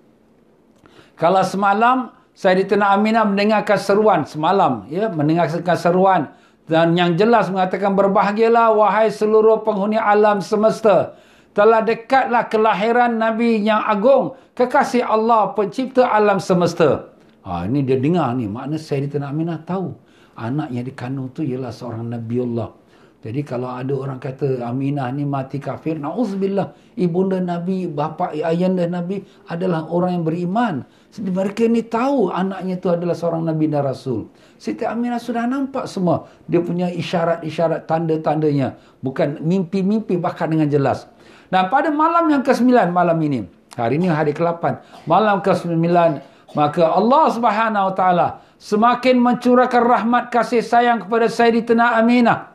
Kalau semalam Sayyidina Aminah mendengarkan seruan semalam, ya, mendengarkan seruan dan yang jelas mengatakan berbahagialah wahai seluruh penghuni alam semesta. Telah dekatlah kelahiran Nabi yang agung, kekasih Allah, pencipta alam semesta. Ha, ini dia dengar ni, makna Sayyidina Aminah tahu anak yang dikandung tu ialah seorang Nabi Allah. Jadi kalau ada orang kata Aminah ni mati kafir, na'udzubillah. Ibunda Nabi, bapa ayahnya Nabi adalah orang yang beriman. Mereka ni tahu anaknya itu adalah seorang Nabi dan Rasul. Siti Aminah sudah nampak semua. Dia punya isyarat-isyarat tanda-tandanya. Bukan mimpi-mimpi bahkan dengan jelas. Dan pada malam yang ke-9 malam ini. Hari ini hari ke-8. Malam ke-9 Maka Allah Subhanahu Wa Taala semakin mencurahkan rahmat kasih sayang kepada Sayyidina Aminah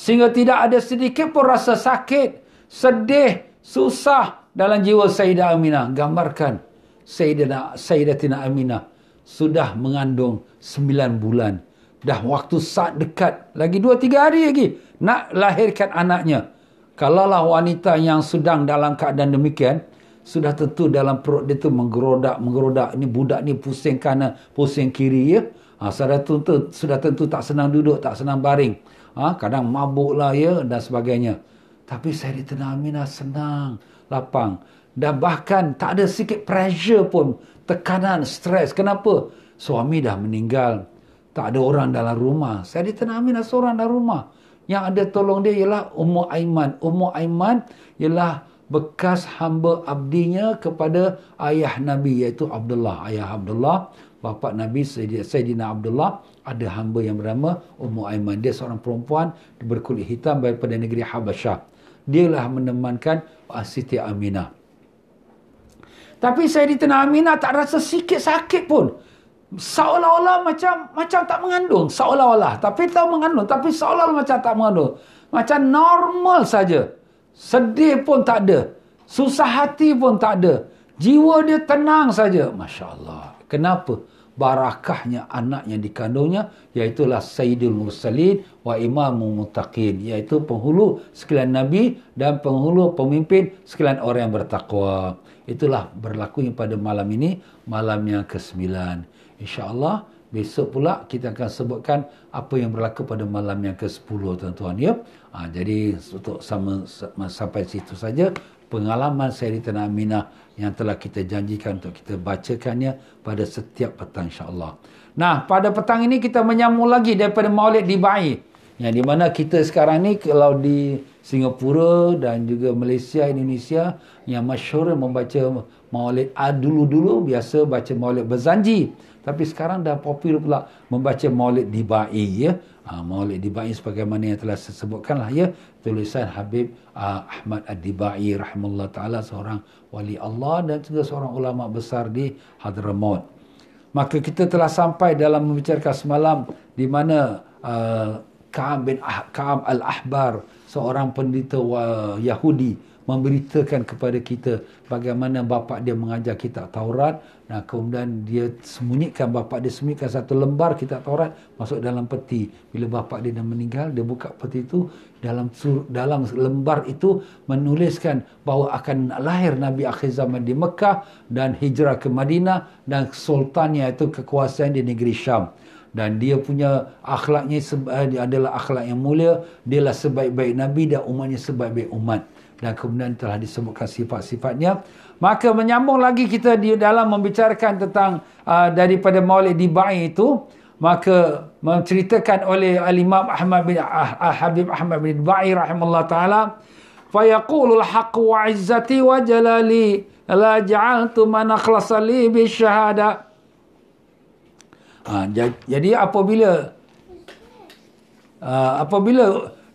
sehingga tidak ada sedikit pun rasa sakit, sedih, susah dalam jiwa Sayyidah Aminah. Gambarkan Sayyidah Tina Aminah sudah mengandung sembilan bulan. Dah waktu saat dekat. Lagi dua tiga hari lagi. Nak lahirkan anaknya. Kalaulah wanita yang sedang dalam keadaan demikian. Sudah tentu dalam perut dia tu menggerodak, menggerodak. Ini budak ni pusing kanan, pusing kiri ya. Ha, sudah, tentu, sudah tentu tak senang duduk, tak senang baring ha, kadang mabuk lah ya dan sebagainya. Tapi saya di Tanah Aminah senang, lapang. Dan bahkan tak ada sikit pressure pun, tekanan, stres. Kenapa? Suami dah meninggal. Tak ada orang dalam rumah. Saya di Tanah Aminah seorang dalam rumah. Yang ada tolong dia ialah Ummu Aiman. Ummu Aiman ialah bekas hamba abdinya kepada ayah Nabi iaitu Abdullah. Ayah Abdullah bapa Nabi Sayyidina Abdullah ada hamba yang bernama Ummu Aiman. Dia seorang perempuan berkulit hitam daripada negeri Habasyah. Dialah menemankan ah, Siti Aminah. Tapi Sayyidina Aminah tak rasa sikit sakit pun. Seolah-olah macam macam tak mengandung. Seolah-olah. Tapi tahu mengandung. Tapi seolah-olah macam tak mengandung. Macam normal saja. Sedih pun tak ada. Susah hati pun tak ada. Jiwa dia tenang saja. Masya Allah. Kenapa? barakahnya anak yang dikandungnya iaitu lah Sayyidul Mursalin wa Imamul Mutaqin iaitu penghulu sekalian Nabi dan penghulu pemimpin sekalian orang yang bertakwa. Itulah berlaku pada malam ini, malam yang ke-9. InsyaAllah besok pula kita akan sebutkan apa yang berlaku pada malam yang ke-10 tuan-tuan. Ya? Ha, jadi untuk sama, sampai situ saja pengalaman saya di Aminah yang telah kita janjikan untuk kita bacakannya pada setiap petang insya-Allah. Nah, pada petang ini kita menyambung lagi daripada Maulid Dibai yang di mana kita sekarang ni kalau di Singapura dan juga Malaysia Indonesia yang masyhur membaca Maulid ah, dulu-dulu biasa baca Maulid berzanji. Tapi sekarang dah popular pula membaca Maulid Dibai ya. Ha, Maulid Dibai sebagaimana yang telah saya sebutkanlah ya. Tulisan Habib uh, Ahmad Ad-Dibai rahimahullah ta'ala seorang wali Allah dan juga seorang ulama besar di Hadramaut. Maka kita telah sampai dalam membicarakan semalam di mana uh, ah, Ka'am bin ah, Ka'am Al-Ahbar seorang pendeta Yahudi memberitakan kepada kita bagaimana bapa dia mengajar kita Taurat Nah, kemudian dia sembunyikan bapa dia sembunyikan satu lembar kita Taurat masuk dalam peti. Bila bapa dia dah meninggal, dia buka peti itu dalam sur dalam lembar itu menuliskan bahawa akan lahir Nabi akhir zaman di Mekah dan hijrah ke Madinah dan sultannya itu kekuasaan di negeri Syam. Dan dia punya akhlaknya eh, adalah akhlak yang mulia, dia adalah sebaik-baik Nabi dan umatnya sebaik-baik umat dan kemudian telah disebutkan sifat-sifatnya. Maka menyambung lagi kita di dalam membicarakan tentang uh, daripada Maulid Dibai itu, maka menceritakan oleh Al-Imam Ahmad bin ah, ah, Habib Ahmad bin Dibai rahimahullah ta'ala, فَيَقُولُ wa وَعِزَّتِي وَجَلَالِي لَا جَعَلْتُ مَنَا خَلَصَ لِي بِالشَّهَادَةِ Jadi apabila uh, apabila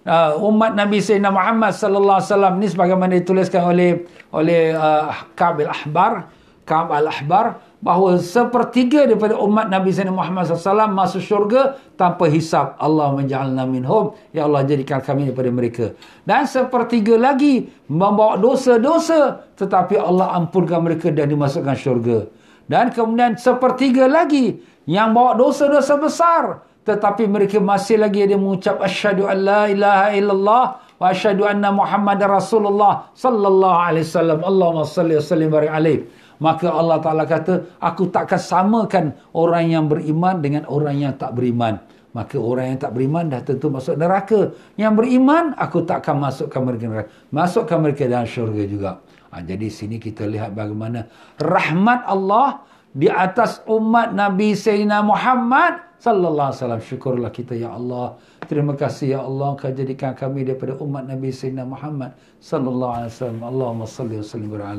uh, umat Nabi Sayyidina Muhammad sallallahu alaihi wasallam ni sebagaimana dituliskan oleh oleh uh, Kab ahbar Kab al-Ahbar bahawa sepertiga daripada umat Nabi Sayyidina Muhammad SAW masuk syurga tanpa hisap. Allah menja'alna minhum. Ya Allah jadikan kami daripada mereka. Dan sepertiga lagi membawa dosa-dosa tetapi Allah ampunkan mereka dan dimasukkan syurga. Dan kemudian sepertiga lagi yang bawa dosa-dosa besar tetapi mereka masih lagi ada mengucap asyhadu alla ilaha illallah wa asyhadu anna muhammadar rasulullah sallallahu alaihi wasallam Allahumma salli wa sallim barik alaihi maka Allah Taala kata aku takkan samakan orang yang beriman dengan orang yang tak beriman maka orang yang tak beriman dah tentu masuk neraka yang beriman aku takkan masukkan mereka neraka masukkan mereka dalam syurga juga ha, jadi sini kita lihat bagaimana rahmat Allah di atas umat Nabi Sayyidina Muhammad Sallallahu alaihi wasallam syukurlah kita ya Allah. Terima kasih ya Allah kau jadikan kami daripada umat Nabi Sayyidina Muhammad sallallahu alaihi wasallam. Allahumma salli wa sallim wa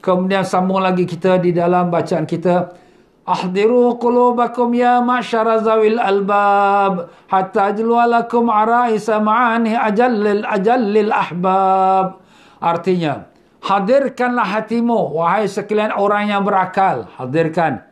Kemudian sambung lagi kita di dalam bacaan kita Ahdiru qulubakum ya ma'syara albab hatta ajlulakum lakum araisa ajallil ajallil ahbab. Artinya, hadirkanlah hatimu wahai sekalian orang yang berakal. Hadirkan,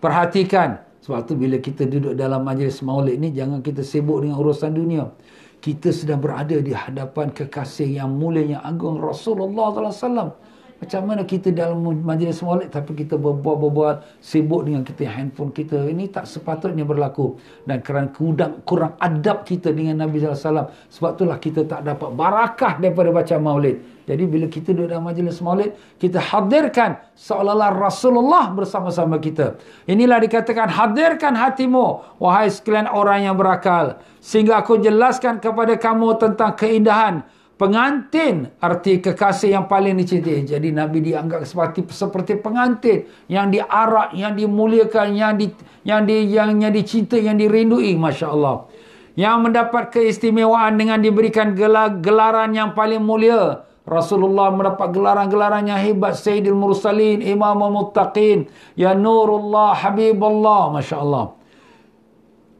perhatikan, sebab tu bila kita duduk dalam majlis maulid ni, jangan kita sibuk dengan urusan dunia. Kita sedang berada di hadapan kekasih yang mulia, yang agung Rasulullah SAW. Macam mana kita dalam majlis maulid tapi kita berbual-berbual sibuk dengan kita handphone kita. Ini tak sepatutnya berlaku. Dan kerana kurang, kurang adab kita dengan Nabi SAW. Sebab itulah kita tak dapat barakah daripada baca maulid. Jadi bila kita duduk dalam majlis maulid, kita hadirkan seolah-olah Rasulullah bersama-sama kita. Inilah dikatakan hadirkan hatimu, wahai sekalian orang yang berakal. Sehingga aku jelaskan kepada kamu tentang keindahan pengantin arti kekasih yang paling dicintai. Jadi Nabi dianggap seperti seperti pengantin yang diarak, yang dimuliakan, yang di yang di yang, yang dicintai, yang dirindui, masya-Allah. Yang mendapat keistimewaan dengan diberikan gelar, gelaran yang paling mulia, Rasulullah mendapat gelaran gelarannya hebat Sayyidil Mursalin, Imam Muttaqin, Ya Nurullah, Habibullah, Masya Allah.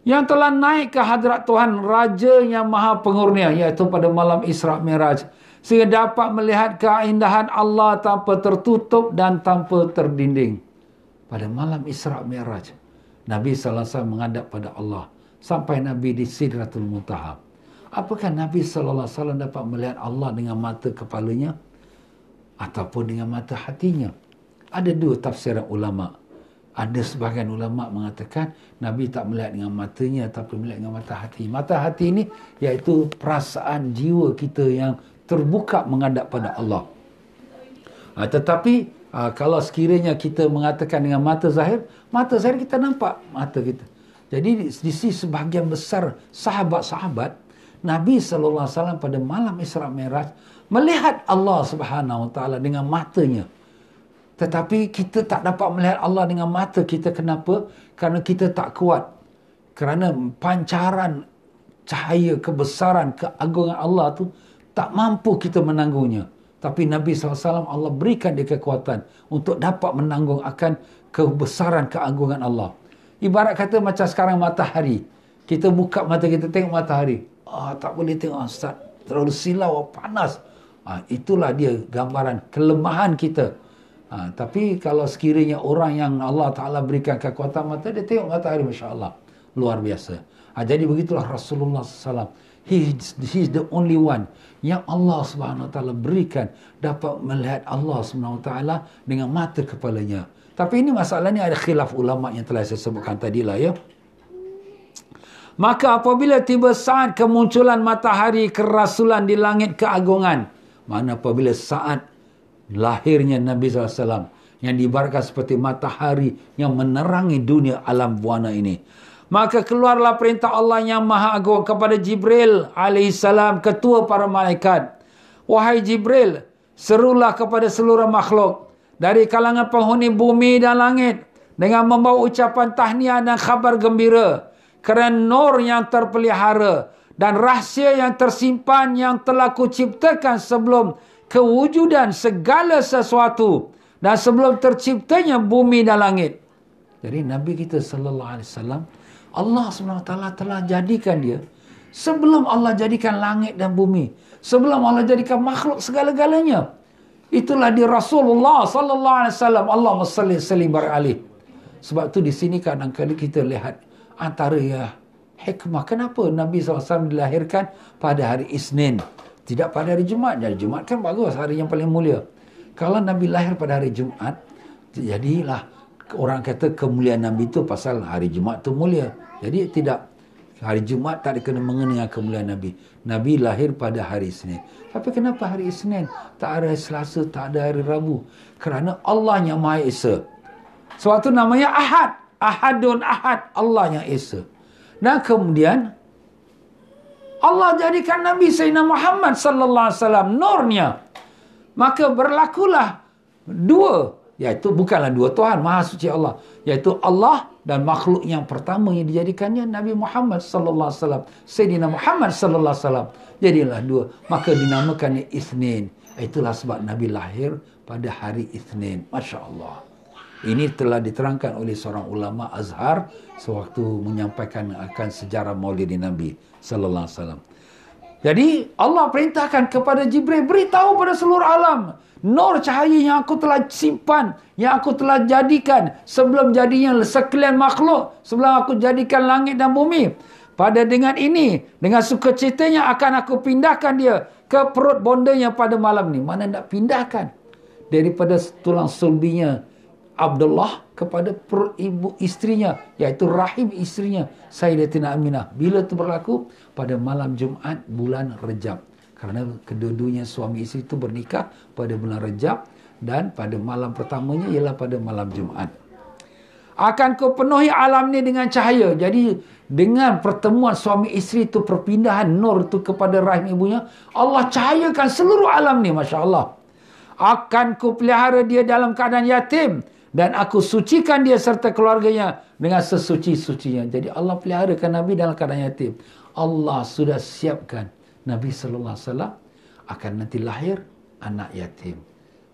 Yang telah naik ke hadrat Tuhan, Raja yang Maha Pengurnia, iaitu pada malam Isra Miraj. Sehingga dapat melihat keindahan Allah tanpa tertutup dan tanpa terdinding. Pada malam Isra Miraj, Nabi SAW menghadap pada Allah. Sampai Nabi di Sidratul mutahab apakah Nabi sallallahu alaihi wasallam dapat melihat Allah dengan mata kepalanya ataupun dengan mata hatinya? Ada dua tafsiran ulama. Ada sebahagian ulama mengatakan Nabi tak melihat dengan matanya tapi melihat dengan mata hati. Mata hati ini iaitu perasaan jiwa kita yang terbuka menghadap pada Allah. Ha, tetapi ha, kalau sekiranya kita mengatakan dengan mata zahir, mata zahir kita nampak mata kita. Jadi di sisi sebahagian besar sahabat-sahabat Nabi sallallahu alaihi wasallam pada malam Isra Miraj melihat Allah Subhanahu wa taala dengan matanya. Tetapi kita tak dapat melihat Allah dengan mata kita kenapa? Kerana kita tak kuat. Kerana pancaran cahaya kebesaran keagungan Allah tu tak mampu kita menanggungnya. Tapi Nabi sallallahu alaihi wasallam Allah berikan dia kekuatan untuk dapat menanggung akan kebesaran keagungan Allah. Ibarat kata macam sekarang matahari. Kita buka mata kita tengok matahari ah, tak boleh tengok ustaz terlalu silau panas ah, itulah dia gambaran kelemahan kita ah, tapi kalau sekiranya orang yang Allah Ta'ala berikan kekuatan mata dia tengok matahari Masya Allah luar biasa ah, jadi begitulah Rasulullah SAW he is the only one yang Allah Subhanahu Wa Taala berikan dapat melihat Allah Subhanahu Wa Taala dengan mata kepalanya. Tapi ini masalah ni ada khilaf ulama yang telah saya sebutkan tadi lah ya. Maka apabila tiba saat kemunculan matahari kerasulan di langit keagungan. Mana apabila saat lahirnya Nabi SAW. Yang dibarkan seperti matahari yang menerangi dunia alam buana ini. Maka keluarlah perintah Allah yang maha agung kepada Jibril AS ketua para malaikat. Wahai Jibril, serulah kepada seluruh makhluk dari kalangan penghuni bumi dan langit dengan membawa ucapan tahniah dan khabar gembira kerana nur yang terpelihara dan rahsia yang tersimpan yang telah kuciptakan sebelum kewujudan segala sesuatu dan sebelum terciptanya bumi dan langit. Jadi Nabi kita sallallahu alaihi wasallam Allah Subhanahu Taala telah jadikan dia sebelum Allah jadikan langit dan bumi, sebelum Allah jadikan makhluk segala-galanya. Itulah di Rasulullah sallallahu alaihi wasallam Allah salli salli bar alih. Sebab tu di sini kadang-kadang kita lihat antara ya hikmah kenapa Nabi SAW dilahirkan pada hari Isnin tidak pada hari Jumaat. jadi Jumat kan bagus hari yang paling mulia kalau Nabi lahir pada hari Jumaat jadilah orang kata kemuliaan Nabi itu pasal hari Jumaat itu mulia jadi tidak hari Jumaat tak ada kena mengenai dengan kemuliaan Nabi Nabi lahir pada hari Isnin tapi kenapa hari Isnin tak ada hari Selasa tak ada hari Rabu kerana Allah yang Maha Esa sewaktu namanya Ahad ahadun ahad Allah yang esa. Nah kemudian Allah jadikan Nabi Sayyidina Muhammad sallallahu alaihi wasallam nurnya. Maka berlakulah dua iaitu bukanlah dua Tuhan Maha Suci Allah iaitu Allah dan makhluk yang pertama yang dijadikannya Nabi Muhammad sallallahu alaihi wasallam Sayyidina Muhammad sallallahu alaihi wasallam jadilah dua maka dinamakannya Isnin itulah sebab Nabi lahir pada hari Isnin masya-Allah ini telah diterangkan oleh seorang ulama Azhar sewaktu menyampaikan akan sejarah Maulid Nabi sallallahu alaihi wasallam. Jadi Allah perintahkan kepada Jibril beritahu pada seluruh alam nur cahaya yang aku telah simpan yang aku telah jadikan sebelum jadinya sekalian makhluk sebelum aku jadikan langit dan bumi pada dengan ini dengan sukacitanya akan aku pindahkan dia ke perut bondanya pada malam ni mana nak pindahkan daripada tulang sulbinya Abdullah kepada per ibu istrinya iaitu rahim istrinya Sayyidatina Aminah bila itu berlaku pada malam Jumaat bulan Rejab kerana kedua suami isteri itu bernikah pada bulan Rejab dan pada malam pertamanya ialah pada malam Jumaat akan kau penuhi alam ini dengan cahaya. Jadi dengan pertemuan suami isteri itu perpindahan nur itu kepada rahim ibunya, Allah cahayakan seluruh alam ni masya-Allah. Akan ku pelihara dia dalam keadaan yatim dan aku sucikan dia serta keluarganya dengan sesuci-sucinya. Jadi Allah peliharakan Nabi dalam keadaan yatim. Allah sudah siapkan Nabi sallallahu alaihi wasallam akan nanti lahir anak yatim.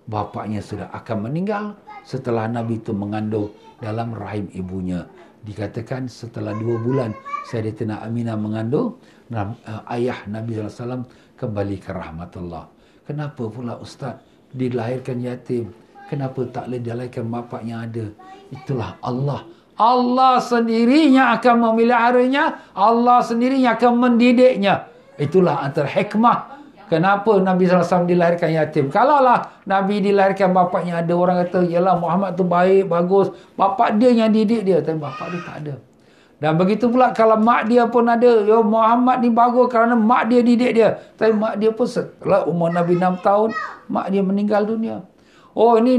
Bapaknya sudah akan meninggal setelah Nabi itu mengandung dalam rahim ibunya. Dikatakan setelah dua bulan Sayyidatina Aminah mengandung eh, ayah Nabi sallallahu alaihi wasallam kembali ke rahmatullah. Kenapa pula ustaz dilahirkan yatim? kenapa tak lejalaikan bapak yang ada itulah Allah Allah sendirinya akan memilih memeliharanya Allah sendirinya akan mendidiknya itulah antara hikmah kenapa Nabi SAW dilahirkan yatim kalau lah Nabi dilahirkan bapak yang ada orang kata ialah Muhammad tu baik bagus bapak dia yang didik dia tapi bapak dia tak ada dan begitu pula kalau mak dia pun ada, yo Muhammad ni bagus kerana mak dia didik dia. Tapi mak dia pun setelah umur Nabi 6 tahun, mak dia meninggal dunia. Oh ini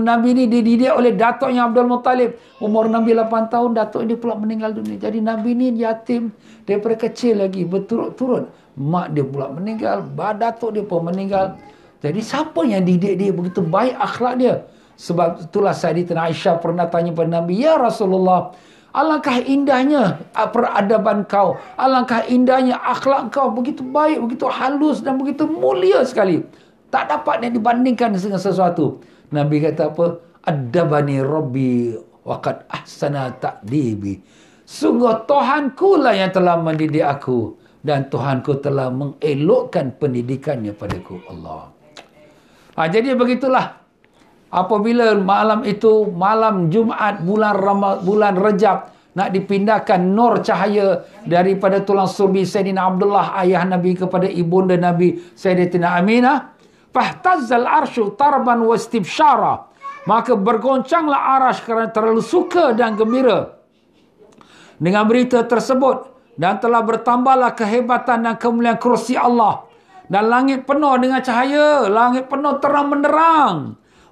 Nabi ini dididik oleh datuknya Abdul Muttalib. Umur Nabi 8 tahun datuk dia pula meninggal dunia. Jadi Nabi ini yatim daripada kecil lagi berturut-turut. Mak dia pula meninggal, bah datuk dia pun meninggal. Jadi siapa yang didik dia begitu baik akhlak dia? Sebab itulah Sayyidina Aisyah pernah tanya kepada Nabi, "Ya Rasulullah, alangkah indahnya ah, peradaban kau. Alangkah indahnya akhlak kau begitu baik, begitu halus dan begitu mulia sekali." Tak dapat dia dibandingkan dengan sesuatu. Nabi kata apa? Adabani Rabbi waqad ahsana ta'dibi. Sungguh Tuhanku lah yang telah mendidik aku. Dan Tuhanku telah mengelokkan pendidikannya padaku Allah. Ha, jadi begitulah. Apabila malam itu, malam Jumaat, bulan, Ramad, bulan Rejab. Nak dipindahkan nur cahaya daripada tulang surbi Sayyidina Abdullah ayah Nabi kepada ibunda Nabi Sayyidina Aminah fahtazal arshu tarban wastibshara maka bergoncanglah arash kerana terlalu suka dan gembira dengan berita tersebut dan telah bertambahlah kehebatan dan kemuliaan kerusi Allah dan langit penuh dengan cahaya langit penuh terang menerang.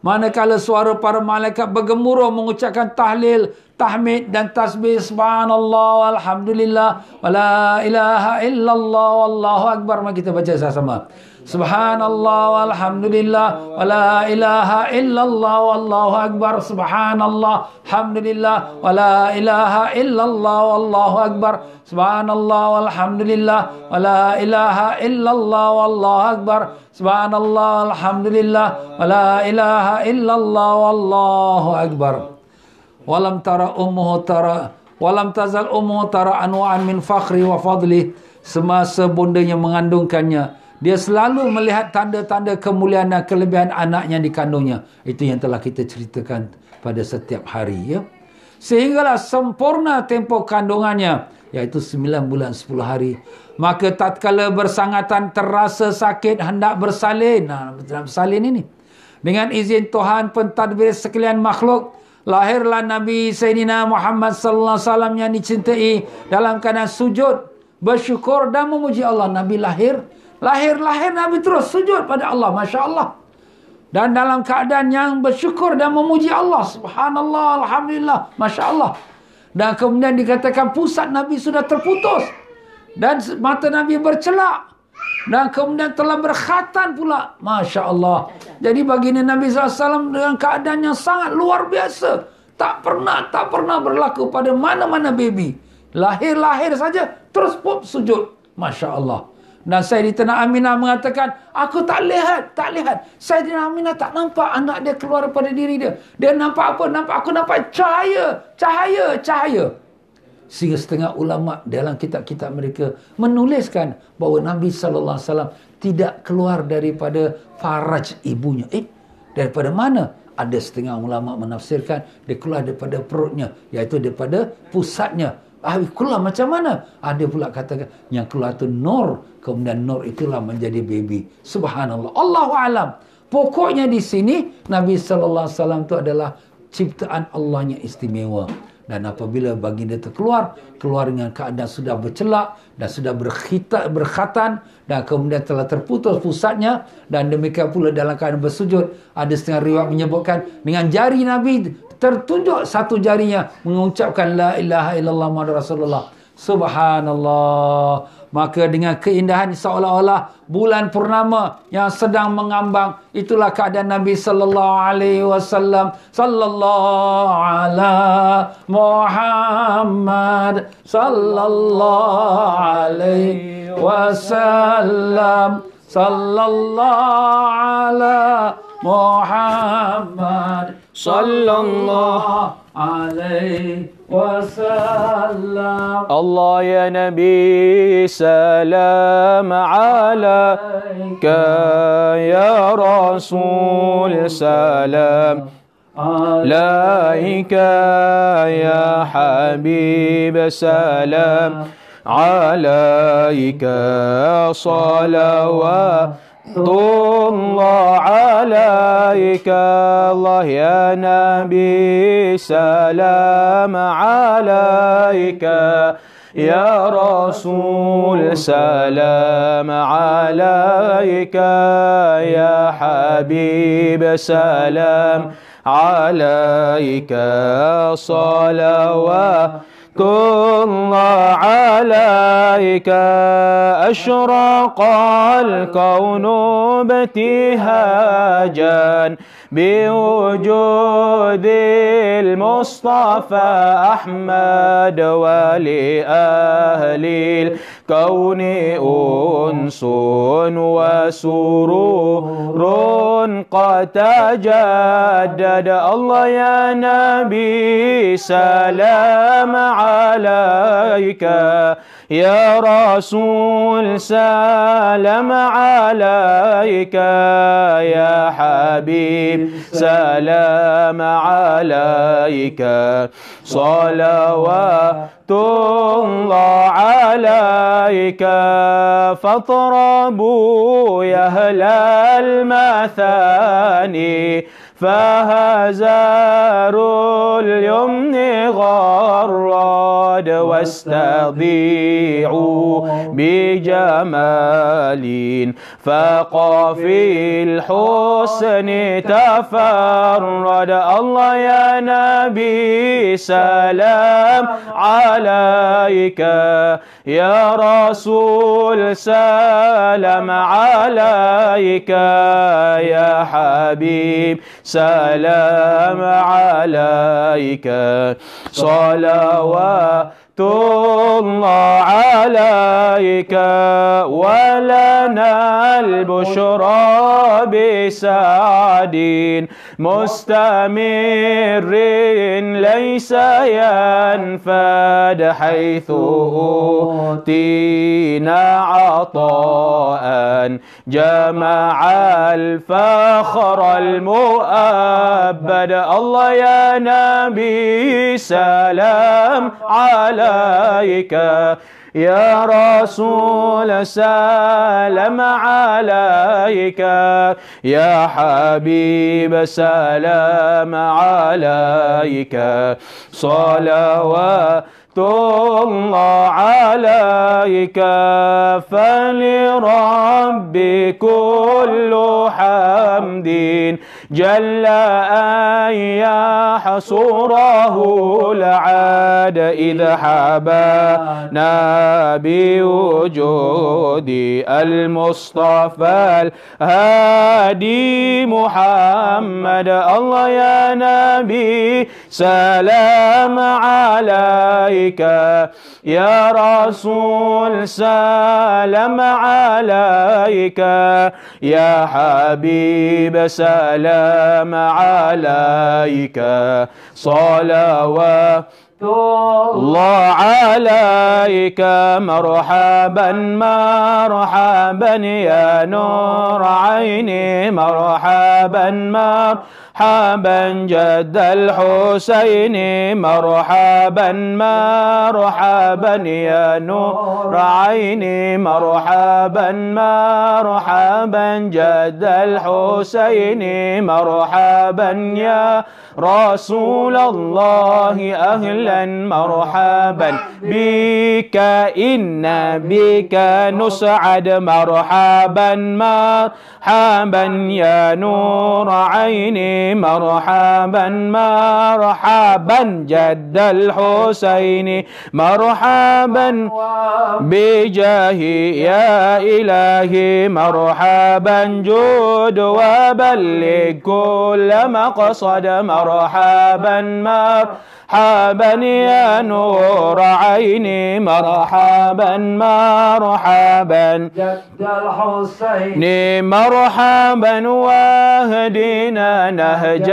Manakala suara para malaikat bergemuruh mengucapkan tahlil, tahmid dan tasbih subhanallah walhamdulillah wala ilaha illallah wallahu akbar. Mari kita baca sama-sama. Subhanallah walhamdulillah wala ilaha illallah wallahu akbar subhanallah alhamdulillah wala ilaha illallah wallahu akbar subhanallah walhamdulillah wala ilaha illallah wallahu akbar Subhanallah, Alhamdulillah, wa la ilaha illallah, wallahu akbar. Walam tara ummuhu tara, walam tazal ummuhu tara anwa'an min fakhri wa fadli. Semasa bundanya mengandungkannya, dia selalu melihat tanda-tanda kemuliaan dan kelebihan anaknya di kandungnya. Itu yang telah kita ceritakan pada setiap hari. Ya. Sehinggalah sempurna tempoh kandungannya iaitu sembilan bulan sepuluh hari maka tatkala bersangatan terasa sakit hendak bersalin nah ha, dalam salin ini dengan izin Tuhan pentadbir sekalian makhluk lahirlah Nabi Sayyidina Muhammad sallallahu yang dicintai dalam keadaan sujud bersyukur dan memuji Allah Nabi lahir lahir lahir Nabi terus sujud pada Allah masya-Allah dan dalam keadaan yang bersyukur dan memuji Allah subhanallah alhamdulillah masya-Allah dan kemudian dikatakan pusat Nabi sudah terputus. Dan mata Nabi bercelak. Dan kemudian telah berkhatan pula. Masya Allah. Jadi baginda Nabi SAW dengan keadaan yang sangat luar biasa. Tak pernah, tak pernah berlaku pada mana-mana baby. Lahir-lahir saja, terus pop sujud. Masya Allah. Dan Sayyidina Aminah mengatakan, aku tak lihat, tak lihat. Sayyidina Aminah tak nampak anak dia keluar daripada diri dia. Dia nampak apa? Nampak aku nampak cahaya, cahaya, cahaya. Sehingga setengah ulama dalam kitab-kitab mereka menuliskan bahawa Nabi sallallahu alaihi wasallam tidak keluar daripada faraj ibunya. Eh, daripada mana? Ada setengah ulama menafsirkan dia keluar daripada perutnya, iaitu daripada pusatnya. Ah, keluar macam mana? Ada pula katakan yang keluar tu nur kemudian Nur itulah menjadi baby. Subhanallah. Allahu alam. Pokoknya di sini Nabi sallallahu alaihi wasallam itu adalah ciptaan Allah yang istimewa. Dan apabila baginda terkeluar, keluar dengan keadaan sudah bercelak dan sudah berkhita, berkhatan dan kemudian telah terputus pusatnya dan demikian pula dalam keadaan bersujud ada setengah riwayat menyebutkan dengan jari Nabi tertunjuk satu jarinya mengucapkan la ilaha illallah Muhammad rasulullah subhanallah Maka dengan keindahan seolah-olah bulan purnama yang sedang mengambang itulah keadaan Nabi sallallahu alaihi wasallam sallallahu ala Muhammad sallallahu alaihi wasallam sallallahu ala Muhammad صلى الله عليه وسلم الله يا نبي سلام عليك يا رسول سلام عليك يا حبيب سلام عليك صلوات الله عليك الله يا نبي سلام عليك يا رسول سلام عليك يا حبيب سلام عليك صلوات الله عليك أشرق الكون بتهاجاً بوجود المصطفى أحمد ولأهل الكون أنس وسرور قد تجدد الله يا نبي سلام عليك يا رسول سلام عليك يا حبيب سلام عليك صلوات الله عليك فاطربوا يا أهل المثاني فهزار اليمن غراد واستضيعوا بجمال فقافي الحسن تفرد الله يا نبي سلام عليك يا رسول سلام عليك يا حبيب سلام عليك صلوات حمدت الله عليك ولنا البشرى بسعد مستمر ليس ينفد حيث أوتينا عطاء جمع الفخر المؤبد الله يا نبي سلام على أولئك يا رسول سلام عليك يا حبيب سلام عليك صلوات الله عليك فلرب كل حمد جل أن يحصره العاد إذ حبانا بوجود المصطفى الهادي محمد الله يا نبي سلام عليك يا رسول سلام عليك يا حبيب سلام السلام عليك صلوات الله عليك مرحبا مرحبا يا نور عيني مرحبا مرحبا مرحبا جد الحسين مرحبا مرحبا يا نور عيني مرحبا مرحبا جد الحسين مرحبا يا رسول الله أهلا مرحبا بك إن بك نسعد مرحبا مرحبا يا نور عيني مرحبا مرحبا جد الحسين مرحبا بجاه يا إلهي مرحبا جود وبلغ كل مقصد مرحبا مرحبا مرحبا يا نور عيني مرحبا مرحبا جد الحسين مرحبا واهدنا نهج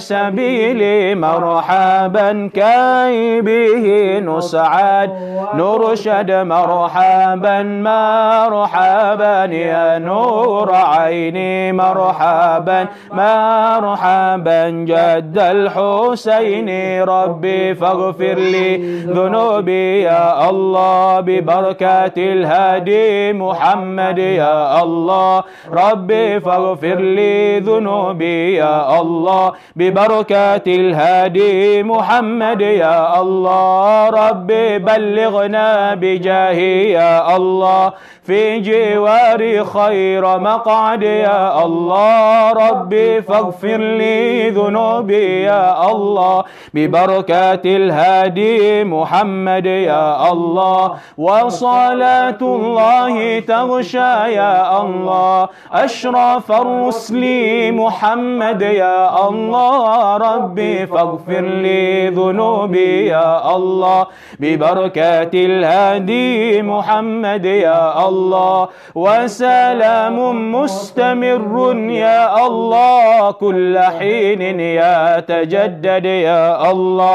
سبيلي مرحبا كي به نسعد نرشد مرحبا مرحبا يا نور عيني مرحبا مرحبا جد الحسين رب ربي فاغفر لي ذنوبي يا الله ببركة الهادي محمد يا الله ربي فاغفر لي ذنوبي يا الله ببركة الهادي محمد يا الله ربي بلغنا بجاهي يا الله في جواري خير مقعد يا الله ربي فاغفر لي ذنوبي يا الله ببركة بركات الهادي محمد يا الله وصلاة الله تغشى يا الله أشرف الرسل محمد يا الله ربي فاغفر لي ذنوبي يا الله ببركات الهادي محمد يا الله وسلام مستمر يا الله كل حين يتجدد يا الله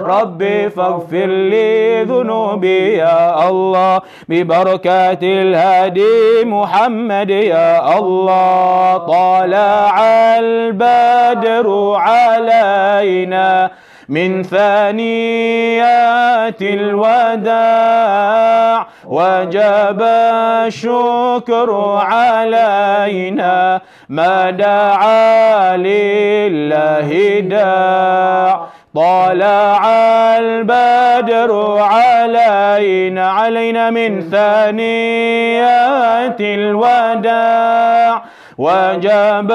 ربي فاغفر لي ذنوبي يا الله ببركات الهادي محمد يا الله طلع البدر علينا من ثانيات الوداع وجب الشكر علينا ما دعا لله داع طلع البدر علينا علينا من ثنيات الوداع وجب